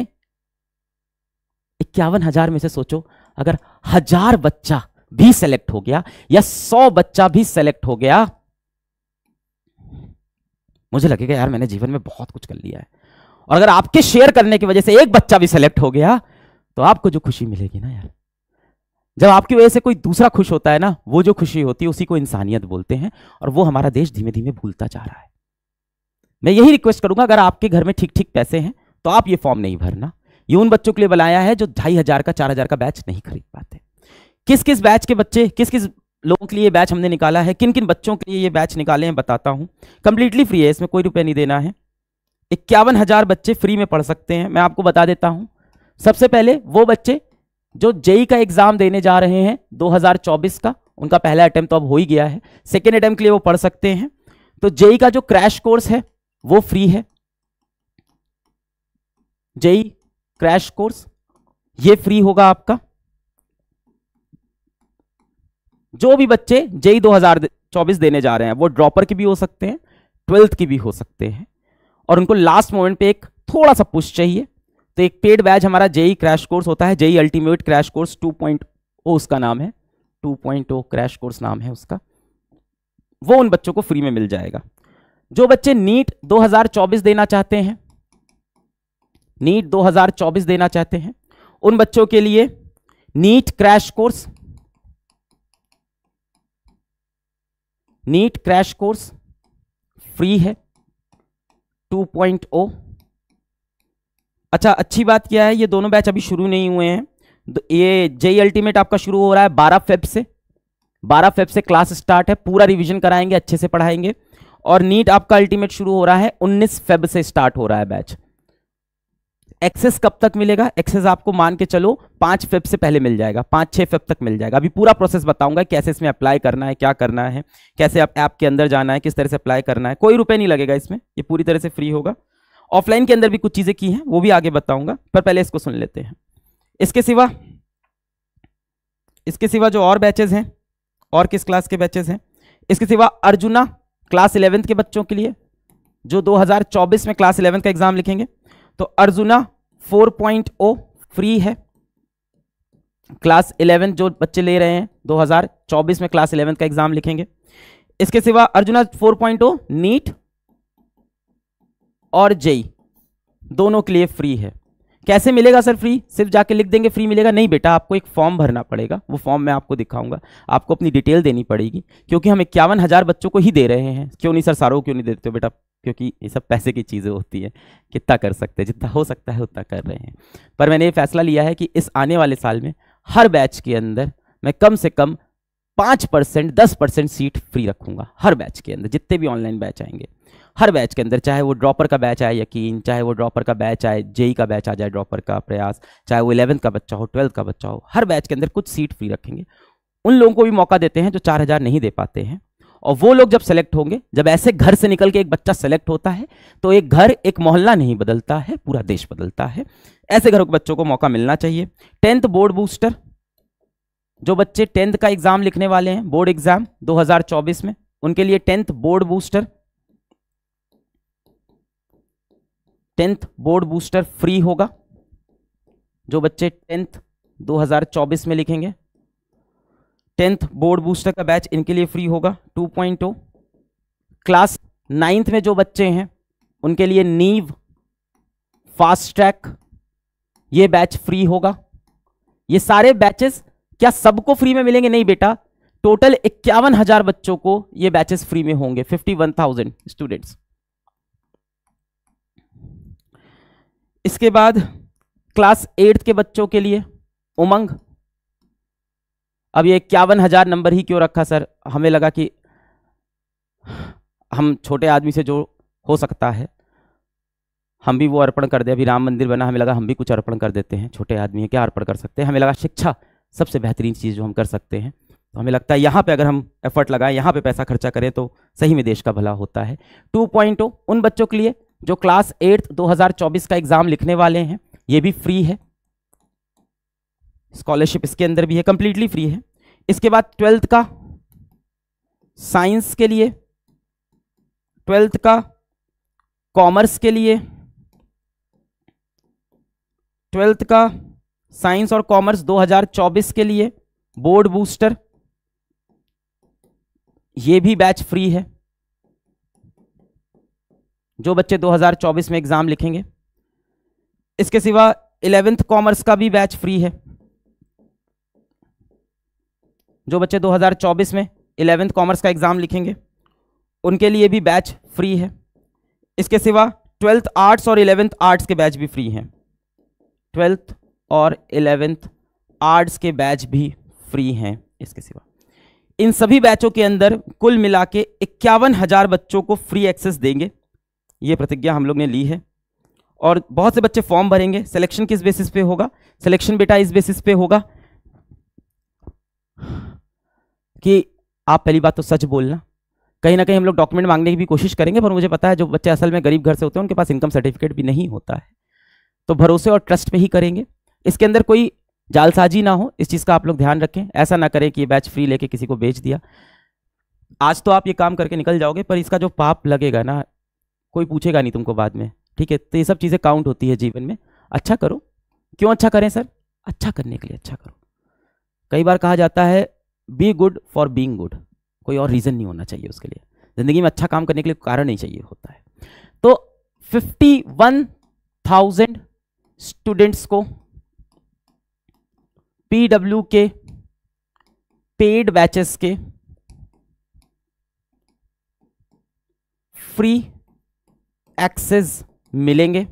इक्यावन हज़ार में से सोचो अगर हजार बच्चा भी सेलेक्ट हो गया या सौ बच्चा भी सेलेक्ट हो गया मुझे लगेगा यार मैंने जीवन में बहुत कुछ कर लिया है और अगर आपके शेयर करने की वजह से एक बच्चा भी सेलेक्ट हो गया तो आपको जो खुशी मिलेगी ना यार जब आपकी वजह से कोई दूसरा खुश होता है ना वो जो खुशी होती है उसी को इंसानियत बोलते हैं और वो हमारा देश धीमे धीमे भूलता जा रहा है मैं यही रिक्वेस्ट करूंगा अगर आपके घर में ठीक ठीक पैसे हैं तो आप ये फॉर्म नहीं भरना ये उन बच्चों के लिए बनाया है जो ढाई हजार का चार हजार का बैच नहीं खरीद पाते किस किस बैच के बच्चे किस किस लोगों के लिए बैच हमने निकाला है किन किन बच्चों के लिए ये बैच निकाले हैं बताता हूँ कंप्लीटली फ्री है इसमें कोई रुपये नहीं देना है इक्यावन हजार बच्चे फ्री में पढ़ सकते हैं मैं आपको बता देता हूँ सबसे पहले वो बच्चे जो जेई का एग्जाम देने जा रहे हैं 2024 का उनका पहला अटेम्प्ट तो अब हो ही गया है सेकेंड अटेम्प्ट के लिए वो पढ़ सकते हैं तो जेई का जो क्रैश कोर्स है वो फ्री है जेई क्रैश कोर्स ये फ्री होगा आपका जो भी बच्चे जेई 2024 देने जा रहे हैं वो ड्रॉपर के भी हो सकते हैं ट्वेल्थ के भी हो सकते हैं और उनको लास्ट मोमेंट पे एक थोड़ा सा पुश चाहिए तो एक पेड बैच हमारा जेई क्रैश कोर्स होता है जेई अल्टीमेट क्रैश कोर्स ओ उसका नाम है ओ क्रैश कोर्स नाम है उसका वो उन बच्चों को फ्री में मिल जाएगा जो बच्चे नीट 2024 देना चाहते हैं नीट 2024 देना चाहते हैं उन बच्चों के लिए NEET crash course NEET crash course free है 2.0 अच्छा अच्छी बात क्या है ये दोनों बैच अभी शुरू नहीं हुए हैं तो ये जेई अल्टीमेट e आपका शुरू हो रहा है बारह फेब से बारह फेब से क्लास स्टार्ट है पूरा रिविजन कराएंगे अच्छे से पढ़ाएंगे और नीट आपका अल्टीमेट शुरू हो रहा है उन्नीस फेब से स्टार्ट हो रहा है बैच एक्सेस कब तक मिलेगा एक्सेस आपको मान के चलो पाँच फेब से पहले मिल जाएगा पाँच छः फेब तक मिल जाएगा अभी पूरा प्रोसेस बताऊंगा कैसे इसमें अप्लाई करना है क्या करना है कैसे आप ऐप के अंदर जाना है किस तरह से अप्लाई करना है कोई रुपये नहीं लगेगा इसमें ये पूरी तरह से फ्री होगा ऑफलाइन के अंदर भी कुछ चीज़ें की हैं वो भी आगे बताऊंगा पर पहले इसको सुन लेते हैं इसके सिवा इसके सिवा जो और बैचेज हैं और किस क्लास के बैचेज हैं इसके सिवा अर्जुना क्लास इलेवेंथ के बच्चों के लिए जो 2024 में क्लास इलेवेंथ का एग्ज़ाम लिखेंगे तो अर्जुना 4.0 फ्री है क्लास इलेवेंथ जो बच्चे ले रहे हैं 2024 में क्लास इलेवेंथ का एग्ज़ाम लिखेंगे इसके सिवा अर्जुना 4.0 नीट और जई दोनों के लिए फ्री है कैसे मिलेगा सर फ्री सिर्फ जाके लिख देंगे फ्री मिलेगा नहीं बेटा आपको एक फॉर्म भरना पड़ेगा वो फॉर्म मैं आपको दिखाऊंगा आपको अपनी डिटेल देनी पड़ेगी क्योंकि हम इक्यावन हज़ार बच्चों को ही दे रहे हैं क्यों नहीं सर सारों क्यों नहीं देते हो बेटा क्योंकि ये सब पैसे की चीज़ें होती है कितना कर सकते हैं जितना हो सकता है उतना कर रहे हैं पर मैंने ये फैसला लिया है कि इस आने वाले साल में हर बैच के अंदर मैं कम से कम पाँच परसेंट दस परसेंट सीट फ्री रखूंगा हर बैच के अंदर जितने भी ऑनलाइन बैच आएंगे हर बैच के अंदर चाहे वो ड्रॉपर का बैच आए यकीन चाहे वो ड्रॉपर का बैच आए जेई का बैच आ जाए ड्रॉपर का प्रयास चाहे वो इलेवंथ का बच्चा हो ट्वेल्थ का बच्चा हो हर बैच के अंदर कुछ सीट फ्री रखेंगे उन लोगों को भी मौका देते हैं जो चार हज़ार नहीं दे पाते हैं और वो लोग जब सेलेक्ट होंगे जब ऐसे घर से निकल के एक बच्चा सेलेक्ट होता है तो एक घर एक मोहल्ला नहीं बदलता है पूरा देश बदलता है ऐसे घरों के बच्चों को मौका मिलना चाहिए टेंथ बोर्ड बूस्टर जो बच्चे टेंथ का एग्ज़ाम लिखने वाले हैं बोर्ड एग्ज़ाम 2024 में उनके लिए tenth board booster tenth board booster free होगा जो बच्चे टेंथ 2024 में लिखेंगे टेंथ बोर्ड बूस्टर का बैच इनके लिए फ्री होगा 2.0 क्लास नाइन्थ में जो बच्चे हैं उनके लिए नीव फास्ट ट्रैक ये बैच फ्री होगा ये सारे बैचेस क्या सबको फ्री में मिलेंगे नहीं बेटा टोटल इक्यावन हजार बच्चों को ये बैचेस फ्री में होंगे फिफ्टी वन थाउजेंड स्टूडेंट्स इसके बाद क्लास एट्थ के बच्चों के लिए उमंग अब ये इक्यावन हजार नंबर ही क्यों रखा सर हमें लगा कि हम छोटे आदमी से जो हो सकता है हम भी वो अर्पण कर दे अभी राम मंदिर बना हमें लगा हम भी कुछ अर्पण कर देते हैं छोटे आदमी है क्या अर्पण कर सकते हैं हमें लगा शिक्षा सबसे बेहतरीन चीज़ जो हम कर सकते हैं तो हमें लगता है यहाँ पे अगर हम एफर्ट लगाएं यहाँ पे पैसा खर्चा करें तो सही में देश का भला होता है 2.0 उन बच्चों के लिए जो क्लास एट्थ 2024 का एग्ज़ाम लिखने वाले हैं ये भी फ्री है स्कॉलरशिप इसके अंदर भी है कंप्लीटली फ्री है इसके बाद ट्वेल्थ का साइंस के लिए ट्वेल्थ का कॉमर्स के लिए ट्वेल्थ का साइंस और कॉमर्स 2024 के लिए बोर्ड बूस्टर ये भी बैच फ्री है जो बच्चे 2024 में एग्ज़ाम लिखेंगे इसके सिवा इलेवेंथ कॉमर्स का भी बैच फ्री है जो बच्चे 2024 में इलेवेंथ कॉमर्स का एग्ज़ाम लिखेंगे उनके लिए भी बैच फ्री है इसके सिवा ट्वेल्थ आर्ट्स और इलेवेंथ आर्ट्स के बैच भी फ्री हैं ट्वेल्थ और एलेवेंथ आर्ट्स के बैच भी फ्री हैं इसके सिवा इन सभी बैचों के अंदर कुल मिला के इक्यावन हज़ार बच्चों को फ्री एक्सेस देंगे ये प्रतिज्ञा हम लोग ने ली है और बहुत से बच्चे फॉर्म भरेंगे सिलेक्शन किस बेसिस पे होगा सिलेक्शन बेटा इस बेसिस पे होगा कि आप पहली बात तो सच बोलना कहीं ना कहीं हम लोग डॉक्यूमेंट मांगने की भी कोशिश करेंगे पर मुझे पता है जो बच्चे असल में गरीब घर से होते हैं उनके पास इनकम सर्टिफिकेट भी नहीं होता है तो भरोसे और ट्रस्ट पे ही करेंगे इसके अंदर कोई जालसाजी ना हो इस चीज़ का आप लोग ध्यान रखें ऐसा ना करें कि ये बैच फ्री लेके किसी को बेच दिया आज तो आप ये काम करके निकल जाओगे पर इसका जो पाप लगेगा ना कोई पूछेगा नहीं तुमको बाद में ठीक है तो ये सब चीज़ें काउंट होती है जीवन में अच्छा करो क्यों अच्छा करें सर अच्छा करने के लिए अच्छा करो कई बार कहा जाता है be good for being good कोई और रीज़न नहीं होना चाहिए उसके लिए ज़िंदगी में अच्छा काम करने के लिए कारण नहीं चाहिए होता है तो फिफ्टी वन थाउजेंड स्टूडेंट्स को डब्ल्यू के पेड बैचेस के फ्री एक्सेस मिलेंगे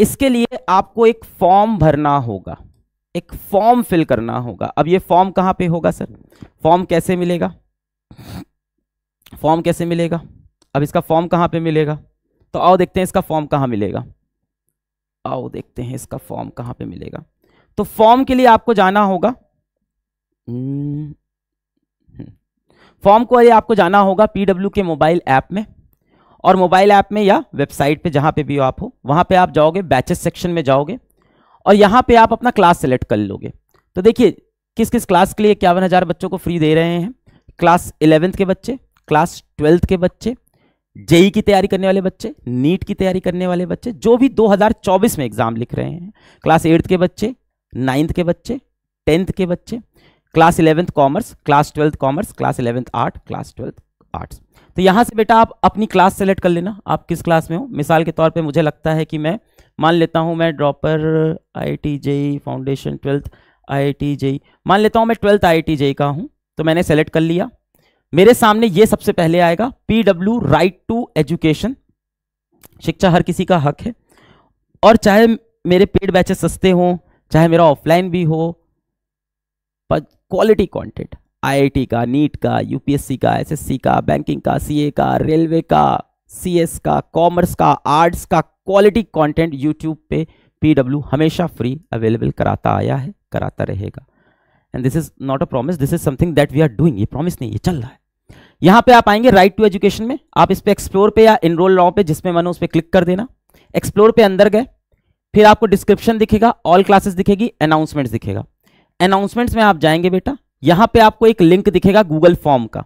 इसके लिए आपको एक फॉर्म भरना होगा एक फॉर्म फिल करना होगा अब ये फॉर्म कहां पे होगा सर फॉर्म कैसे मिलेगा फॉर्म कैसे मिलेगा अब इसका फॉर्म कहां पे मिलेगा तो आओ देखते हैं इसका फॉर्म कहां मिलेगा आओ देखते हैं इसका फॉर्म कहां पे मिलेगा तो फॉर्म के लिए आपको जाना होगा hmm. फॉर्म को लिए आपको जाना होगा पीडब्ल्यू के मोबाइल ऐप में और मोबाइल ऐप में या वेबसाइट पे जहां पे भी आप हो वहां पे आप जाओगे बैचेस सेक्शन में जाओगे और यहां पे आप अपना क्लास सेलेक्ट कर लोगे तो देखिए किस किस क्लास के लिए इक्यावन हज़ार बच्चों को फ्री दे रहे हैं क्लास इलेवेंथ के बच्चे क्लास ट्वेल्थ के बच्चे जेई की तैयारी करने वाले बच्चे नीट की तैयारी करने वाले बच्चे जो भी 2024 में एग्ज़ाम लिख रहे हैं क्लास एट्थ के बच्चे नाइन्थ के बच्चे टेंथ के बच्चे class eleventh commerce class twelfth commerce class eleventh art class twelfth arts तो यहाँ से बेटा आप अपनी क्लास सेलेक्ट कर लेना आप किस क्लास में हो मिसाल के तौर पे मुझे लगता है कि मैं मान लेता हूँ मैं dropper I T foundation twelfth I T JEE मान लेता हूँ मैं ट्वेल्थ आई टी का हूँ तो मैंने सेलेक्ट कर लिया मेरे सामने ये सबसे पहले आएगा P W right to education शिक्षा हर किसी का हक है और चाहे मेरे पेड बैचेस सस्ते हों चाहे मेरा ऑफलाइन भी हो पर क्वालिटी कंटेंट आईआईटी का नीट का यूपीएससी का एसएससी का बैंकिंग का सीए का रेलवे का सीएस का कॉमर्स का आर्ट्स का क्वालिटी कंटेंट यूट्यूब पे पीडब्ल्यू हमेशा फ्री अवेलेबल कराता आया है कराता रहेगा and this is not a promise this is something that we are doing ये प्रॉमिस नहीं ये चल रहा है यहाँ पे आप आएंगे राइट टू एजुकेशन में आप इस पर एक्सप्लोर पे या इनरोल लॉ पे जिसमें मैंने उस पर क्लिक कर देना एक्सप्लोर पे अंदर गए फिर आपको डिस्क्रिप्शन दिखेगा ऑल क्लासेस दिखेगी अनाउंसमेंट्स दिखेगा अनाउंसमेंट्स में आप जाएंगे बेटा यहां पे आपको एक लिंक दिखेगा गूगल फॉर्म का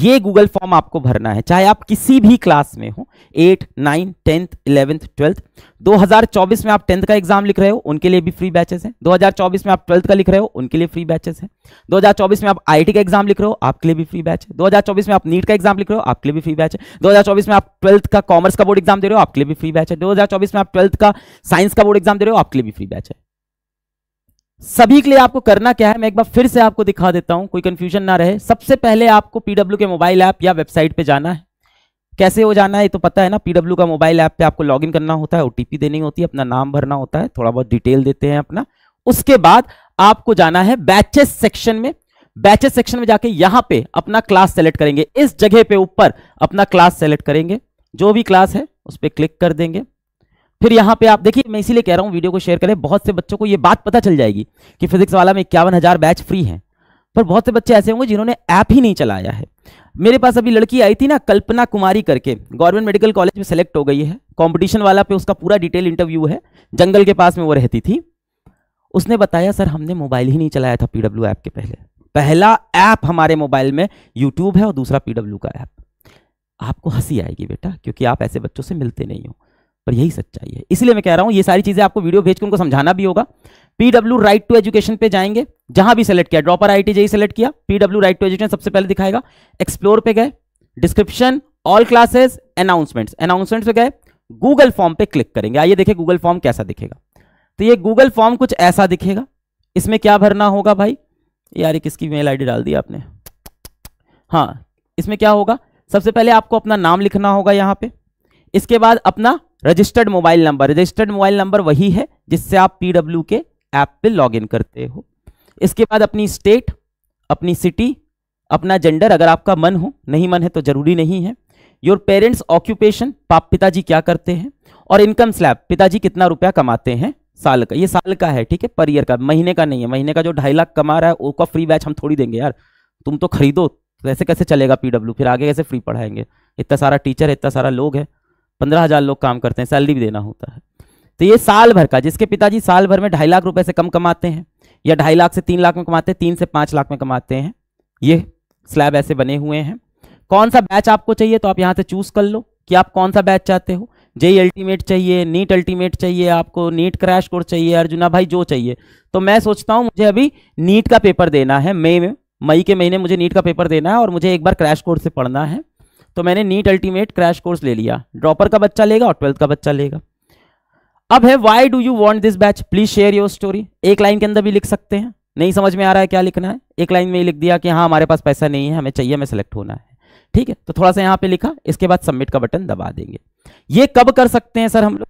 ये गूगल फॉर्म आपको भरना है चाहे आप किसी भी क्लास में हो eight nine tenth eleventh twelfth 2024 में आप टेंथ का एग्जाम लिख रहे हो उनके लिए भी फ्री बैचेस हैं 2024 में आप ट्वेल्थ का लिख रहे हो उनके लिए फ्री बैचेस हैं 2024 में आप आईटी का एग्जाम लिख रहे हो आपके लिए भी फ्री बैच है 2024 में आप नीट का एग्जाम लिख रहे हो आपके लिए भी फ्री बैच है 2024 में आप ट्वेल्थ का कॉमर्स का बोर्ड एग्जाम दे रहे हो आपके लिए भी फ्री बैच है 2024 में आप ट्वेल्थ का साइंस का बोर्ड एग्जाम दे रहे हो आपके लिए भी फ्री बैच है सभी के लिए आपको करना क्या है मैं एक बार फिर से आपको दिखा देता हूं कोई कंफ्यूजन ना रहे सबसे पहले आपको पीडब्ल्यू के मोबाइल ऐप या वेबसाइट पे जाना है कैसे हो जाना है तो पता है ना पीडब्ल्यू का मोबाइल ऐप पे आपको लॉगिन करना होता है ओटीपी देनी होती है अपना नाम भरना होता है थोड़ा बहुत डिटेल देते हैं अपना उसके बाद आपको जाना है बैचेस सेक्शन में बैचेस सेक्शन में जाके यहां पे अपना क्लास सेलेक्ट करेंगे इस जगह पे ऊपर अपना क्लास सेलेक्ट करेंगे जो भी क्लास है उस पर क्लिक कर देंगे फिर यहाँ पे आप देखिए मैं इसीलिए कह रहा हूँ वीडियो को शेयर करें बहुत से बच्चों को ये बात पता चल जाएगी कि फिजिक्स वाला में इक्यावन हज़ार बैच फ्री हैं पर बहुत से बच्चे ऐसे होंगे जिन्होंने ऐप ही नहीं चलाया है मेरे पास अभी लड़की आई थी ना कल्पना कुमारी करके गवर्नमेंट मेडिकल कॉलेज में सेलेक्ट हो गई है कॉम्पिटिशन वाला पे उसका पूरा डिटेल इंटरव्यू है जंगल के पास में वो रहती थी उसने बताया सर हमने मोबाइल ही नहीं चलाया था पीडब्ल्यू ऐप के पहले पहला ऐप हमारे मोबाइल में यूट्यूब है और दूसरा पीडब्ल्यू का ऐप आपको हंसी आएगी बेटा क्योंकि आप ऐसे बच्चों से मिलते नहीं हो पर यही सच्चाई है इसलिए मैं कह रहा हूं ये सारी चीजें आपको वीडियो भेज के उनको समझाना भी होगा पीडब्ल्यू राइट टू एजुकेशन पे जाएंगे जहां भी सेलेक्ट किया ड्रॉपर आई टी सेलेक्ट किया पीडब्ल्यू राइट टू एजुकेशन सबसे पहले दिखाएगा एक्सप्लोर पे गए description all classes announcements announcements पे गए गूगल फॉर्म पे क्लिक करेंगे आइए देखें गूगल फॉर्म कैसा दिखेगा तो ये गूगल फॉर्म कुछ ऐसा दिखेगा इसमें क्या भरना होगा भाई यार किसकी मेल आईडी डाल दी आपने हाँ इसमें क्या होगा सबसे पहले आपको अपना नाम लिखना होगा यहाँ पे इसके बाद अपना registered mobile number registered mobile number वही है जिससे आप पीडब्ल्यू के ऐप पे लॉगिन करते हो इसके बाद अपनी स्टेट अपनी सिटी अपना जेंडर अगर आपका मन हो नहीं मन है तो जरूरी नहीं है योर पेरेंट्स ऑक्यूपेशन पाप पिताजी क्या करते हैं और इनकम स्लैब पिताजी कितना रुपया कमाते हैं साल का ये साल का है ठीक है पर ईयर का महीने का नहीं है महीने का जो ढाई लाख कमा रहा है उसका फ्री बैच हम थोड़ी देंगे यार तुम तो खरीदो तो ऐसे कैसे चलेगा पीडब्ल्यू फिर आगे कैसे फ्री पढ़ाएंगे इतना सारा टीचर है इतना सारा लोग है पंद्रह हज़ार लोग काम करते हैं सैलरी भी देना होता है तो ये साल भर का जिसके पिताजी साल भर में ढाई लाख रुपए से कम कमाते हैं या ढाई लाख से तीन लाख में कमाते हैं तीन से पांच लाख में कमाते हैं ये स्लैब ऐसे बने हुए हैं कौन सा बैच आपको चाहिए तो आप यहाँ से चूज़ कर लो कि आप कौन सा बैच चाहते हो जेई अल्टीमेट चाहिए नीट अल्टीमेट चाहिए आपको नीट क्रैश कोर्स चाहिए अर्जुना भाई जो चाहिए तो मैं सोचता हूँ मुझे अभी नीट का पेपर देना है मई में मई के महीने मुझे नीट का पेपर देना है और मुझे एक बार क्रैश कोर्स से पढ़ना है तो मैंने नीट अल्टीमेट क्रैश कोर्स ले लिया ड्रॉपर का बच्चा लेगा और ट्वेल्थ का बच्चा लेगा अब है why do you want this batch please share your story एक लाइन के अंदर भी लिख सकते हैं नहीं समझ में आ रहा है क्या लिखना है एक लाइन में ही लिख दिया कि हाँ हमारे पास पैसा नहीं है हमें चाहिए हमें सेलेक्ट होना है ठीक है तो थोड़ा सा यहाँ पे लिखा इसके बाद सबमिट का बटन दबा देंगे ये कब कर सकते हैं सर हम लोग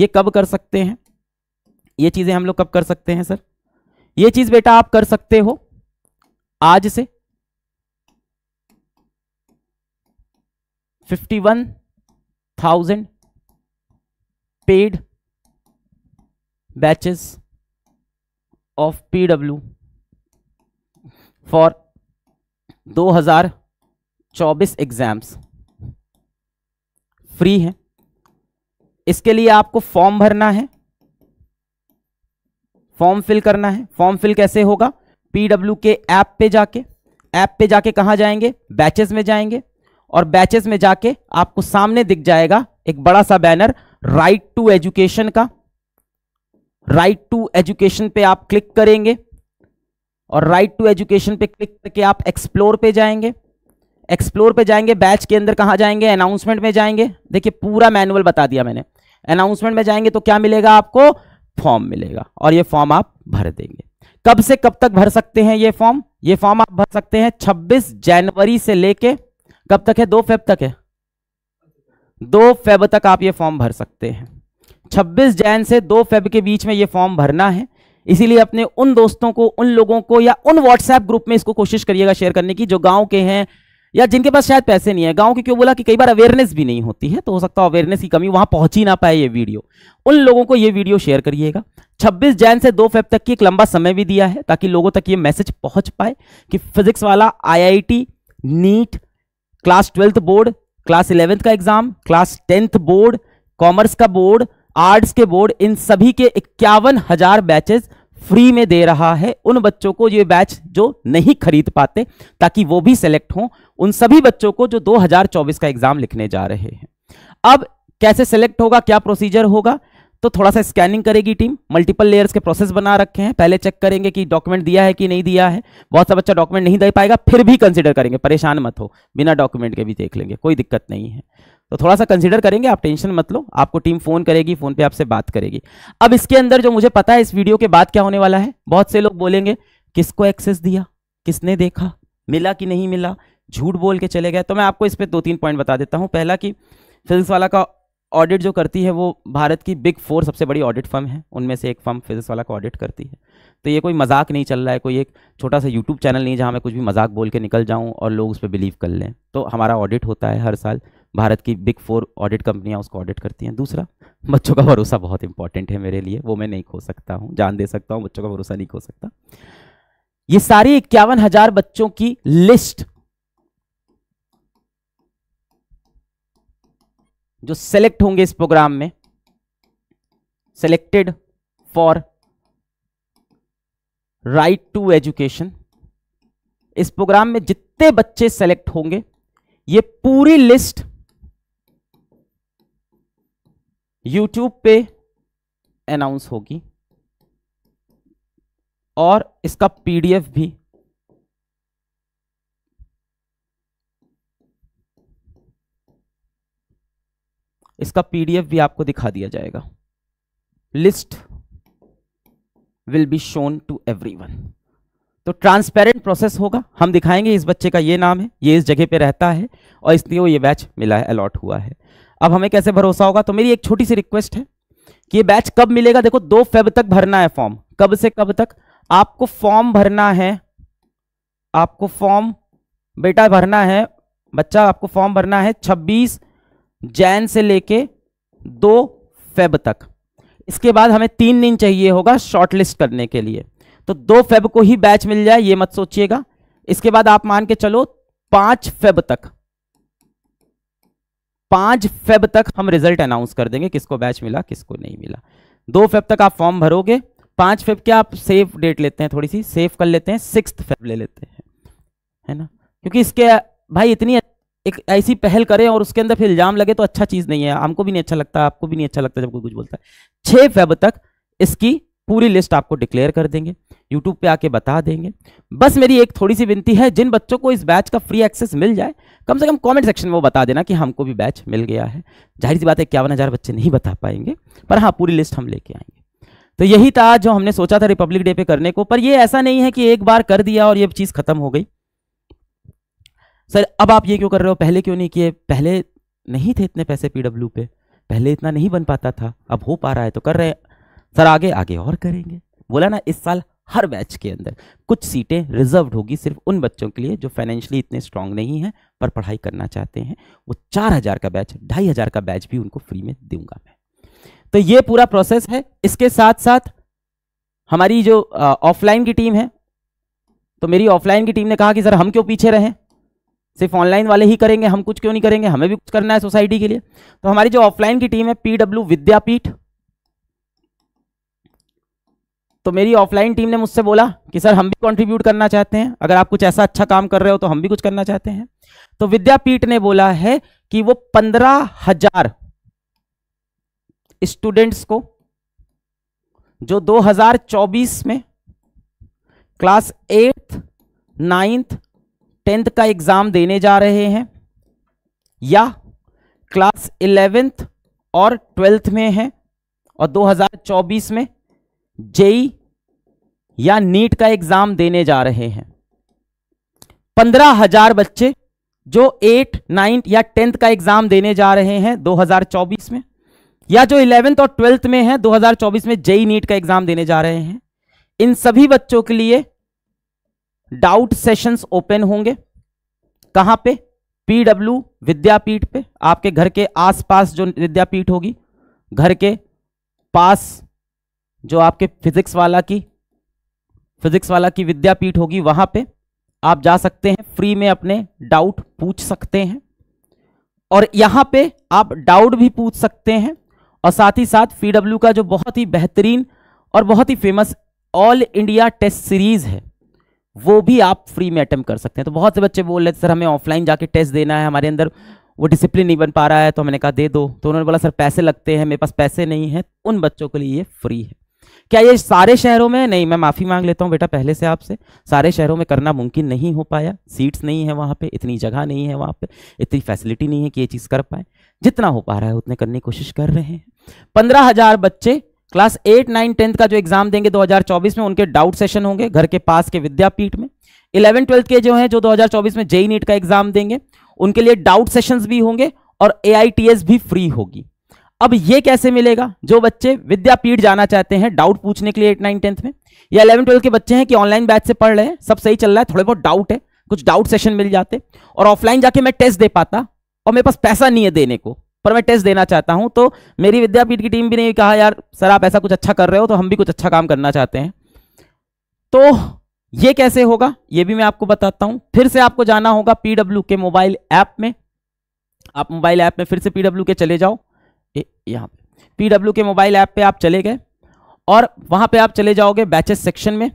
ये कब कर सकते हैं ये चीजें हम लोग कब कर सकते हैं सर ये चीज बेटा आप कर सकते हो आज से fifty one thousand paid batches of P W for दो हजार चौबीस एग्जाम्स फ्री हैं इसके लिए आपको फॉर्म भरना है फॉर्म फिल करना है फॉर्म फिल कैसे होगा पीडब्ल्यू के ऐप पे जाके ऐप पे जाके कहाँ जाएंगे बैचेस में जाएंगे और बैचेस में जाके आपको सामने दिख जाएगा एक बड़ा सा बैनर राइट टू एजुकेशन का राइट टू एजुकेशन पे आप क्लिक करेंगे और राइट टू एजुकेशन पे क्लिक करके आप एक्सप्लोर पे जाएंगे एक्सप्लोर पे जाएंगे बैच के अंदर कहाँ जाएंगे अनाउंसमेंट में जाएंगे देखिए पूरा मैनुअल बता दिया मैंने अनाउंसमेंट में जाएंगे तो क्या मिलेगा आपको फॉर्म मिलेगा और ये फॉर्म आप भर देंगे कब से कब तक भर सकते हैं ये फॉर्म ये फॉर्म आप भर सकते हैं 26 जनवरी से लेके कब तक है दो फेब तक है दो फेब तक आप ये फॉर्म भर सकते हैं 26 जैन से दो फेब के बीच में ये फॉर्म भरना है इसीलिए अपने उन दोस्तों को उन लोगों को या उन व्हाट्सएप ग्रुप में इसको कोशिश करिएगा शेयर करने की जो गांव के हैं या जिनके पास शायद पैसे नहीं है गांव के क्यों बोला कि कई बार अवेयरनेस भी नहीं होती है तो हो सकता है अवेयरनेस की कमी वहां पहुंच ही ना पाए ये वीडियो उन लोगों को ये वीडियो शेयर करिएगा 26 जैन से 2 फेब तक की एक लंबा समय भी दिया है ताकि लोगों तक ये मैसेज पहुंच पाए कि फिजिक्स वाला IIT NEET class twelfth board class eleventh का exam class tenth board commerce का बोर्ड आर्ट्स के बोर्ड इन सभी के इक्यावन हजार बैचेस फ्री में दे रहा है उन बच्चों को ये बैच जो नहीं खरीद पाते ताकि वो भी सिलेक्ट हों उन सभी बच्चों को जो 2024 का एग्जाम लिखने जा रहे हैं अब कैसे सिलेक्ट होगा क्या प्रोसीजर होगा तो थोड़ा सा स्कैनिंग करेगी टीम मल्टीपल लेयर्स के प्रोसेस बना रखे हैं पहले चेक करेंगे कि डॉक्यूमेंट दिया है कि नहीं दिया है बहुत सा बच्चा डॉक्यूमेंट नहीं दे पाएगा फिर भी कंसिडर करेंगे परेशान मत हो बिना डॉक्यूमेंट के भी देख लेंगे कोई दिक्कत नहीं है तो थोड़ा सा कंसिडर करेंगे आप टेंशन मत लो आपको टीम फोन करेगी फोन पे आपसे बात करेगी अब इसके अंदर जो मुझे पता है इस वीडियो के बाद क्या होने वाला है बहुत से लोग बोलेंगे किसको एक्सेस दिया किसने देखा मिला कि नहीं मिला झूठ बोल के चले गए तो मैं आपको इस पर दो तीन पॉइंट बता देता हूँ पहला कि फिजिक्स वाला का ऑडिट जो करती है वो भारत की बिग फोर सबसे बड़ी ऑडिट फर्म है उनमें से एक फर्म फिजिक्स वाला को ऑडिट करती है तो ये कोई मजाक नहीं चल रहा है कोई एक छोटा सा यूट्यूब चैनल नहीं जहाँ मैं कुछ भी मजाक बोल के निकल जाऊँ और लोग उस पर बिलीव कर लें तो हमारा ऑडिट होता है हर साल भारत की बिग फोर ऑडिट कंपनियाँ उसको ऑडिट करती हैं दूसरा बच्चों का भरोसा बहुत इंपॉर्टेंट है मेरे लिए वो मैं नहीं खो सकता हूँ जान दे सकता हूँ बच्चों का भरोसा नहीं खो सकता ये सारी इक्यावन हज़ार बच्चों की लिस्ट जो सेलेक्ट होंगे इस प्रोग्राम में selected for right to education इस प्रोग्राम में जितने बच्चे सेलेक्ट होंगे ये पूरी लिस्ट यूट्यूब पे अनाउंस होगी और इसका पीडीएफ भी इसका पीडीएफ भी आपको दिखा दिया जाएगा list will be shown to everyone तो ट्रांसपेरेंट प्रोसेस होगा हम दिखाएंगे इस बच्चे का ये नाम है ये इस जगह पे रहता है और इसलिए वो ये बैच मिला है अलॉट हुआ है अब हमें कैसे भरोसा होगा तो मेरी एक छोटी सी रिक्वेस्ट है कि ये बैच कब मिलेगा देखो दो फेब तक भरना है फॉर्म कब से कब तक आपको फॉर्म भरना है आपको फॉर्म बेटा भरना है बच्चा आपको फॉर्म भरना है छब्बीस जैन से लेके दो फेब तक इसके बाद हमें तीन दिन चाहिए होगा शॉर्टलिस्ट करने के लिए तो दो फेब को ही बैच मिल जाए ये मत सोचिएगा इसके बाद आप मान के चलो पांच फेब तक पांच फेब तक हम रिजल्ट अनाउंस कर देंगे किसको बैच मिला किसको नहीं मिला दो फेब तक आप फॉर्म भरोगे पांच फेब क्या आप सेफ डेट लेते हैं थोड़ी सी सेफ कर लेते हैं सिक्स फेब ले लेते हैं है ना क्योंकि इसके भाई इतनी एक ऐसी पहल करें और उसके अंदर फिर इल्ज़ाम लगे तो अच्छा चीज़ नहीं है हमको भी नहीं अच्छा लगता आपको भी नहीं अच्छा लगता जब कोई कुछ बोलता है छः फेब तक इसकी पूरी लिस्ट आपको डिक्लेयर कर देंगे यूट्यूब पे आके बता देंगे बस मेरी एक थोड़ी सी विनती है जिन बच्चों को इस बैच का फ्री एक्सेस मिल जाए कम से कम कमेंट सेक्शन में वो बता देना कि हमको भी बैच मिल गया है जाहिर सी बात है इक्यावन हज़ार बच्चे नहीं बता पाएंगे पर हाँ पूरी लिस्ट हम लेके आएंगे तो यही था जो हमने सोचा था रिपब्लिक डे पे करने को पर ये ऐसा नहीं है कि एक बार कर दिया और ये चीज़ खत्म हो गई सर अब आप ये क्यों कर रहे हो पहले क्यों नहीं किए पहले नहीं थे इतने पैसे पीडब्ल्यू पे पहले इतना नहीं बन पाता था अब हो पा रहा है तो कर रहे सर आगे आगे और करेंगे बोला ना इस साल हर बैच के अंदर कुछ सीटें रिजर्व होगी सिर्फ उन बच्चों के लिए जो फाइनेंशियली इतने स्ट्रांग नहीं हैं पर पढ़ाई करना चाहते हैं वो चार हज़ार का बैच ढाई हज़ार का बैच भी उनको फ्री में दूंगा मैं तो ये पूरा प्रोसेस है इसके साथ साथ हमारी जो ऑफलाइन की टीम है तो मेरी ऑफलाइन की टीम ने कहा कि सर हम क्यों पीछे रहें सिर्फ ऑनलाइन वाले ही करेंगे हम कुछ क्यों नहीं करेंगे हमें भी कुछ करना है सोसाइटी के लिए तो हमारी जो ऑफलाइन की टीम है पीडब्ल्यू विद्यापीठ तो मेरी ऑफलाइन टीम ने मुझसे बोला कि सर हम भी कंट्रीब्यूट करना चाहते हैं अगर आप कुछ ऐसा अच्छा काम कर रहे हो तो हम भी कुछ करना चाहते हैं तो विद्यापीठ ने बोला है कि वो पंद्रह हजार स्टूडेंट्स को जो 2024 में क्लास एट्थ नाइन्थ टेंथ का एग्ज़ाम देने जा रहे हैं या क्लास इलेवेंथ और ट्वेल्थ में हैं और 2024 में जेई या नीट का एग्ज़ाम देने जा रहे हैं पंद्रह हजार बच्चे जो एट नाइन्थ या टेंथ का एग्ज़ाम देने जा रहे हैं 2024 में या जो इलेवेंथ और ट्वेल्थ में हैं 2024 में जेई नीट का एग्ज़ाम देने जा रहे हैं इन सभी बच्चों के लिए डाउट सेशंस ओपन होंगे कहां पे पीडब्ल्यू विद्यापीठ पे आपके घर के आसपास जो विद्यापीठ होगी घर के पास जो आपके फिजिक्स वाला की फिजिक्स वाला की विद्यापीठ होगी वहां पे आप जा सकते हैं फ्री में अपने डाउट पूछ सकते हैं और यहां पे आप डाउट भी पूछ सकते हैं और साथ ही साथ पीडब्ल्यू का जो बहुत ही बेहतरीन और बहुत ही famous all India test series है वो भी आप फ्री में अटैम्प्ट कर सकते हैं तो बहुत से बच्चे बोल रहे थे सर हमें ऑफलाइन जाके टेस्ट देना है हमारे अंदर वो डिसिप्लिन नहीं बन पा रहा है तो हमने कहा दे दो तो उन्होंने बोला सर पैसे लगते हैं मेरे पास पैसे नहीं हैं उन बच्चों के लिए ये फ्री है क्या ये सारे शहरों में नहीं मैं माफ़ी मांग लेता हूँ बेटा पहले से आपसे सारे शहरों में करना मुमकिन नहीं हो पाया सीट्स नहीं है वहाँ पे इतनी जगह नहीं है वहाँ पे इतनी फैसिलिटी नहीं है कि ये चीज़ कर पाए जितना हो पा रहा है उतने करने की कोशिश कर रहे हैं पंद्रह हज़ार बच्चे क्लास एट नाइन टेंथ का जो एग्जाम देंगे 2024 में उनके डाउट सेशन होंगे घर के पास के विद्यापीठ में इलेवन ट्वेल्थ के जो हैं जो 2024 में जेई नीट का एग्जाम देंगे उनके लिए डाउट सेशंस भी होंगे और ए भी फ्री होगी अब ये कैसे मिलेगा जो बच्चे विद्यापीठ जाना चाहते हैं डाउट पूछने के लिए एट नाइन टेंथ में या इलेवन ट्वेल्थ के बच्चे हैं कि ऑनलाइन बैच से पढ़ रहे हैं सब सही चल रहा है थोड़े बहुत डाउट है कुछ डाउट सेशन मिल जाते और ऑफलाइन जाके मैं टेस्ट दे पाता और मेरे पास पैसा नहीं है देने को पर मैं टेस्ट देना चाहता हूं तो मेरी विद्यापीठ की टीम भी नहीं कहा यार सर आप ऐसा कुछ अच्छा कर रहे हो तो हम भी कुछ अच्छा काम करना चाहते हैं तो ये कैसे होगा ये भी मैं आपको बताता हूं फिर से आपको जाना होगा पीडब्ल्यू के मोबाइल ऐप में आप मोबाइल ऐप में फिर से पीडब्ल्यू के चले जाओ यहाँ पे पीडब्ल्यू के मोबाइल ऐप पे आप चले गए और वहां पे आप चले जाओगे बैचेस सेक्शन में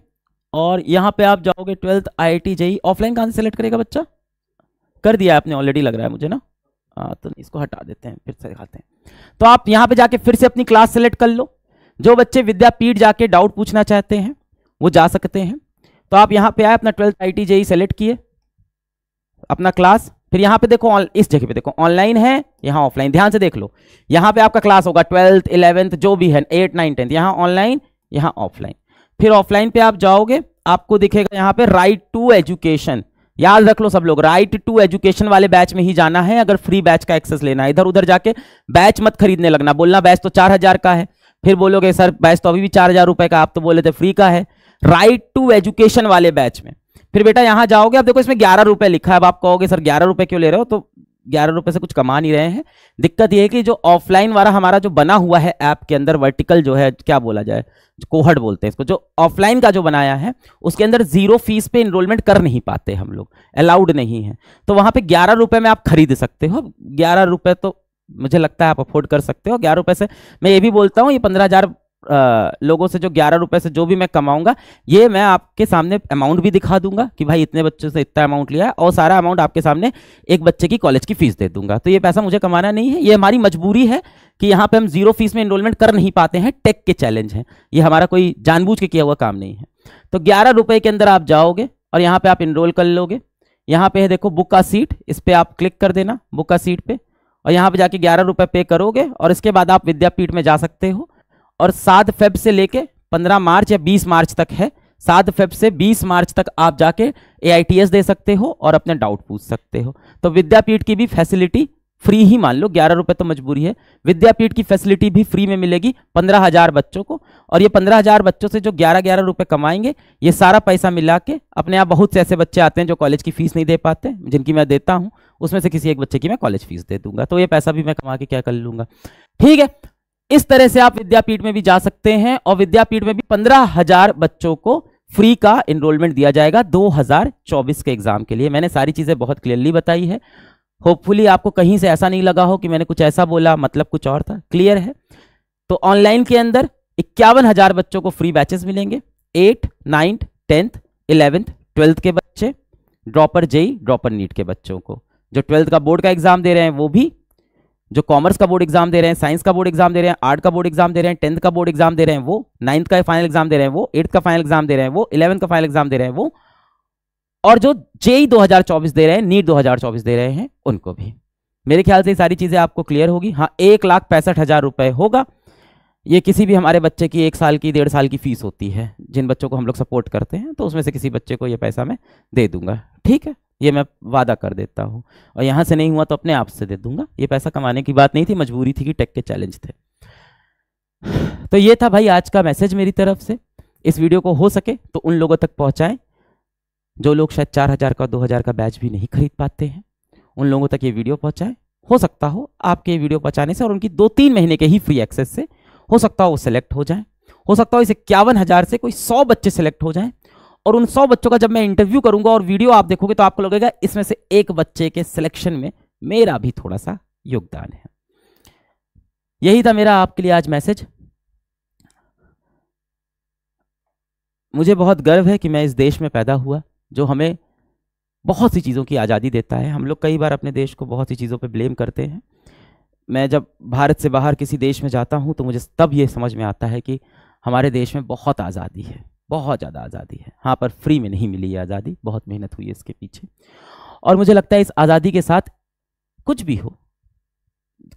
और यहाँ पे आप जाओगे twelfth I I T JEE offline कहाँ से सेलेक्ट करेगा बच्चा कर दिया आपने ऑलरेडी लग रहा है मुझे ना हाँ, तो इसको हटा देते हैं फिर से दिखाते हैं तो आप यहाँ पे जाके फिर से अपनी क्लास सेलेक्ट कर लो जो बच्चे विद्यापीठ जाके डाउट पूछना चाहते हैं वो जा सकते हैं तो आप यहाँ पे आए अपना twelfth I T JEE select किए अपना क्लास फिर यहाँ पे देखो इस जगह पे देखो ऑनलाइन है यहाँ ऑफलाइन ध्यान से देख लो यहाँ पे आपका क्लास होगा ट्वेल्थ इलेवेंथ जो भी है एट नाइन टेंथ यहाँ ऑनलाइन यहाँ ऑफलाइन फिर ऑफलाइन पे आप जाओगे आपको दिखेगा यहाँ पे राइट टू एजुकेशन याद रख लो सब लोग राइट टू एजुकेशन वाले बैच में ही जाना है अगर फ्री बैच का एक्सेस लेना है इधर उधर जाके बैच मत खरीदने लगना बोलना बैच तो चार हजार का है फिर बोलोगे सर बैच तो अभी भी चार हजार रुपए का आप तो बोले थे फ्री का है राइट टू एजुकेशन वाले बैच में फिर बेटा यहां जाओगे आप देखो इसमें ग्यारह रुपए लिखा है अब आप कहोगे सर ग्यारह रुपए क्यों ले रहे हो तो ग्यारह रुपए से कुछ कमा नहीं रहे हैं दिक्कत यह है कि जो ऑफलाइन वाला हमारा जो बना हुआ है ऐप के अंदर वर्टिकल जो है क्या बोला जाए कोहट बोलते हैं इसको जो ऑफलाइन का जो बनाया है उसके अंदर जीरो फीस पे इनरोलमेंट कर नहीं पाते हम लोग अलाउड नहीं है तो वहां पे ग्यारह रुपए में आप खरीद सकते हो ग्यारह रुपए तो मुझे लगता है आप अफोर्ड कर सकते हो ग्यारह रुपए से मैं ये भी बोलता हूँ ये पंद्रह हजार लोगों से जो ग्यारह रुपए से जो भी मैं कमाऊंगा ये मैं आपके सामने अमाउंट भी दिखा दूंगा कि भाई इतने बच्चों से इतना अमाउंट लिया है और सारा अमाउंट आपके सामने एक बच्चे की कॉलेज की फीस दे दूंगा तो ये पैसा मुझे कमाना नहीं है ये हमारी मजबूरी है कि यहाँ पे हम जीरो फीस में इनरोलमेंट कर नहीं पाते हैं टेक के चैलेंज है ये हमारा कोई जानबूझ के किया हुआ काम नहीं है तो ग्यारह के अंदर आप जाओगे और यहाँ पे आप इनरोल कर लोगे यहाँ पे है देखो बुक का सीट इस पर आप क्लिक कर देना बुक का सीट पे और यहाँ पे जाके ग्यारह रुपये पे करोगे और इसके बाद आप विद्यापीठ में जा सकते हो और सात फेब से लेके पंद्रह मार्च या बीस मार्च तक है सात फेब से 20 मार्च तक आप जाके ए दे सकते हो और अपने डाउट पूछ सकते हो तो विद्यापीठ की भी फैसिलिटी फ्री ही मान लो ग्यारह रुपये तो मजबूरी है विद्यापीठ की फैसिलिटी भी फ्री में मिलेगी पंद्रह हज़ार बच्चों को और ये पंद्रह हज़ार बच्चों से जो ग्यारह ग्यारह रुपये कमाएंगे ये सारा पैसा मिला के अपने आप बहुत से ऐसे बच्चे आते हैं जो कॉलेज की फ़ीस नहीं दे पाते जिनकी मैं देता हूँ उसमें से किसी एक बच्चे की मैं कॉलेज फीस दे दूंगा तो ये पैसा भी मैं कमा के क्या कर लूँगा ठीक है इस तरह से आप विद्यापीठ में भी जा सकते हैं और विद्यापीठ में भी पंद्रह हजार बच्चों को फ्री का इनरोलमेंट दिया जाएगा 2024 के एग्जाम के लिए मैंने सारी चीजें बहुत क्लियरली बताई है होपफुली आपको कहीं से ऐसा नहीं लगा हो कि मैंने कुछ ऐसा बोला मतलब कुछ और था क्लियर है तो ऑनलाइन के अंदर इक्यावन हजार बच्चों को फ्री बैचेस मिलेंगे eight ninth tenth eleventh twelfth के बच्चे ड्रॉपर जेई ड्रॉपर नीट के बच्चों को जो ट्वेल्थ का बोर्ड का एग्जाम दे रहे हैं वो भी जो कॉमर्स का बोर्ड एग्जाम दे रहे हैं साइंस का बोर्ड एग्जाम दे रहे हैं आर्ट का बोर्ड एग्जाम दे रहे हैं टेंथ का बोर्ड एग्जाम दे रहे हैं वो नाइन्थ का फाइनल एग्जाम दे रहे हैं वो एट्थ का फाइनल एग्जाम दे रहे हैं वो इलेवन का फाइनल एग्जाम दे रहे हैं वो और जो जेई e दो दे रहे हैं नीट दो दे रहे हैं उनको भी मेरे ख्याल से सारी चीज़ें आपको क्लियर होगी हाँ एक लाख पैंसठ हज़ार रुपए होगा ये किसी भी हमारे बच्चे की एक साल की डेढ़ साल की फीस होती है जिन बच्चों को हम लोग सपोर्ट करते हैं तो उसमें से किसी बच्चे को ये पैसा मैं दे दूंगा ठीक है ये मैं वादा कर देता हूँ और यहाँ से नहीं हुआ तो अपने आप से दे दूंगा ये पैसा कमाने की बात नहीं थी मजबूरी थी कि टेक के चैलेंज थे तो ये था भाई आज का मैसेज मेरी तरफ से इस वीडियो को हो सके तो उन लोगों तक पहुँचाएँ जो लोग शायद चार हज़ार का दो हज़ार का बैच भी नहीं खरीद पाते हैं उन लोगों तक ये वीडियो पहुँचाएँ हो सकता हो आपके वीडियो पहुँचाने से और उनकी दो तीन महीने के ही फ्री एक्सेस से हो सकता हो वो सेलेक्ट हो जाए हो सकता हो इस इक्यावन हज़ार से कोई सौ बच्चे सेलेक्ट हो जाएं और उन सौ बच्चों का जब मैं इंटरव्यू करूंगा और वीडियो आप देखोगे तो आपको लगेगा इसमें से एक बच्चे के सिलेक्शन में मेरा भी थोड़ा सा योगदान है यही था मेरा आपके लिए आज मैसेज मुझे बहुत गर्व है कि मैं इस देश में पैदा हुआ जो हमें बहुत सी चीज़ों की आज़ादी देता है हम लोग कई बार अपने देश को बहुत सी चीज़ों पर ब्लेम करते हैं मैं जब भारत से बाहर किसी देश में जाता हूँ तो मुझे तब ये समझ में आता है कि हमारे देश में बहुत आज़ादी है बहुत ज़्यादा आज़ादी है हाँ पर फ्री में नहीं मिली ये आज़ादी बहुत मेहनत हुई है इसके पीछे और मुझे लगता है इस आज़ादी के साथ कुछ भी हो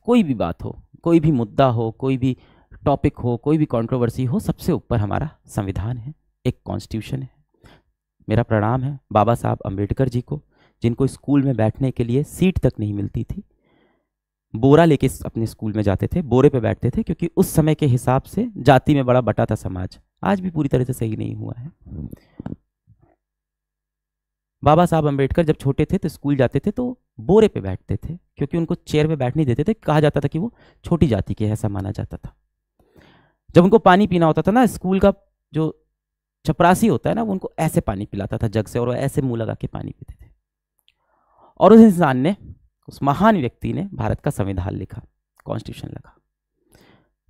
कोई भी बात हो कोई भी मुद्दा हो कोई भी टॉपिक हो कोई भी कंट्रोवर्सी हो सबसे ऊपर हमारा संविधान है एक कॉन्स्टिट्यूशन है मेरा प्रणाम है बाबा साहब अम्बेडकर जी को जिनको स्कूल में बैठने के लिए सीट तक नहीं मिलती थी बोरा लेके अपने स्कूल में जाते थे बोरे पे बैठते थे क्योंकि उस समय के हिसाब से जाति में बड़ा बटा था समाज आज भी पूरी तरह से सही नहीं हुआ है बाबा साहब अंबेडकर जब छोटे थे तो स्कूल जाते थे तो बोरे पे बैठते थे क्योंकि उनको चेयर पे बैठने देते थे कहा जाता था कि वो छोटी जाति के ऐसा माना जाता था जब उनको पानी पीना होता था ना स्कूल का जो चपरासी होता है ना वो उनको ऐसे पानी पिलाता था जग से और वो ऐसे मुंह लगा के पानी पीते थे और उस इंसान ने उस महान व्यक्ति ने भारत का संविधान लिखा कॉन्स्टिट्यूशन लिखा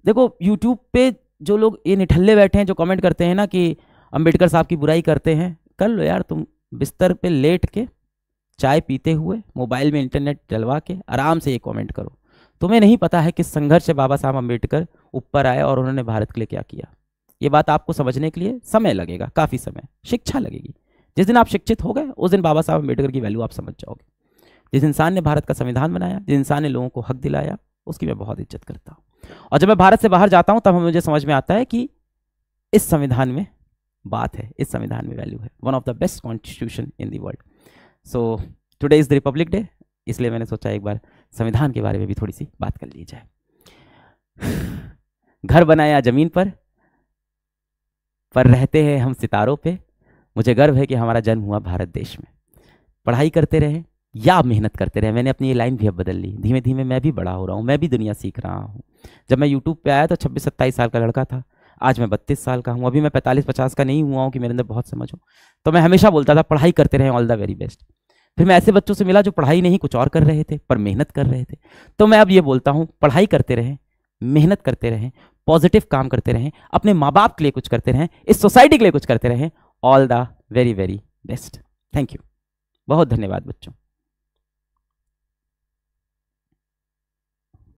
देखो यूट्यूब पे जो लोग ये निठल्ले बैठे हैं जो कमेंट करते हैं ना कि अंबेडकर साहब की बुराई करते हैं कर लो यार तुम बिस्तर पे लेट के चाय पीते हुए मोबाइल में इंटरनेट चलवा के आराम से ये कमेंट करो तुम्हें नहीं पता है कि संघर्ष से बाबा साहब अम्बेडकर ऊपर आए और उन्होंने भारत के लिए क्या किया ये बात आपको समझने के लिए समय लगेगा काफ़ी समय शिक्षा लगेगी जिस दिन आप शिक्षित हो गए उस दिन बाबा साहब अम्बेडकर की वैल्यू आप समझ जाओगे जिस इंसान ने भारत का संविधान बनाया जिस इंसान ने लोगों को हक दिलाया उसकी मैं बहुत इज्जत करता हूँ और जब मैं भारत से बाहर जाता हूं तब मुझे समझ में आता है कि इस संविधान में बात है इस संविधान में वैल्यू है one of the best constitution in the world so today is the republic day इसलिए मैंने सोचा एक बार संविधान के बारे में भी थोड़ी सी बात कर ली जाए *sighs* घर बनाया ज़मीन पर पर रहते हैं हम सितारों पे मुझे गर्व है कि हमारा जन्म हुआ भारत देश में पढ़ाई करते रहे या मेहनत करते रहे मैंने अपनी ये लाइन भी अब बदल ली धीमे धीमे मैं भी बड़ा हो रहा हूँ मैं भी दुनिया सीख रहा हूँ जब मैं यूट्यूब पर आया तो छब्बीस सत्ताईस साल का लड़का था आज मैं बत्तीस साल का हूँ अभी मैं पैंतालीस पचास का नहीं हुआ हूँ कि मेरे अंदर बहुत समझ हो तो मैं हमेशा बोलता था पढ़ाई करते रहें ऑल द वेरी बेस्ट फिर मैं ऐसे बच्चों से मिला जो पढ़ाई नहीं कुछ और कर रहे थे पर मेहनत कर रहे थे तो मैं अब ये बोलता हूँ पढ़ाई करते रहें मेहनत करते रहें पॉजिटिव काम करते रहें अपने माँ बाप के लिए कुछ करते रहें इस सोसाइटी के लिए कुछ करते रहें all the very very best thank you बहुत धन्यवाद बच्चों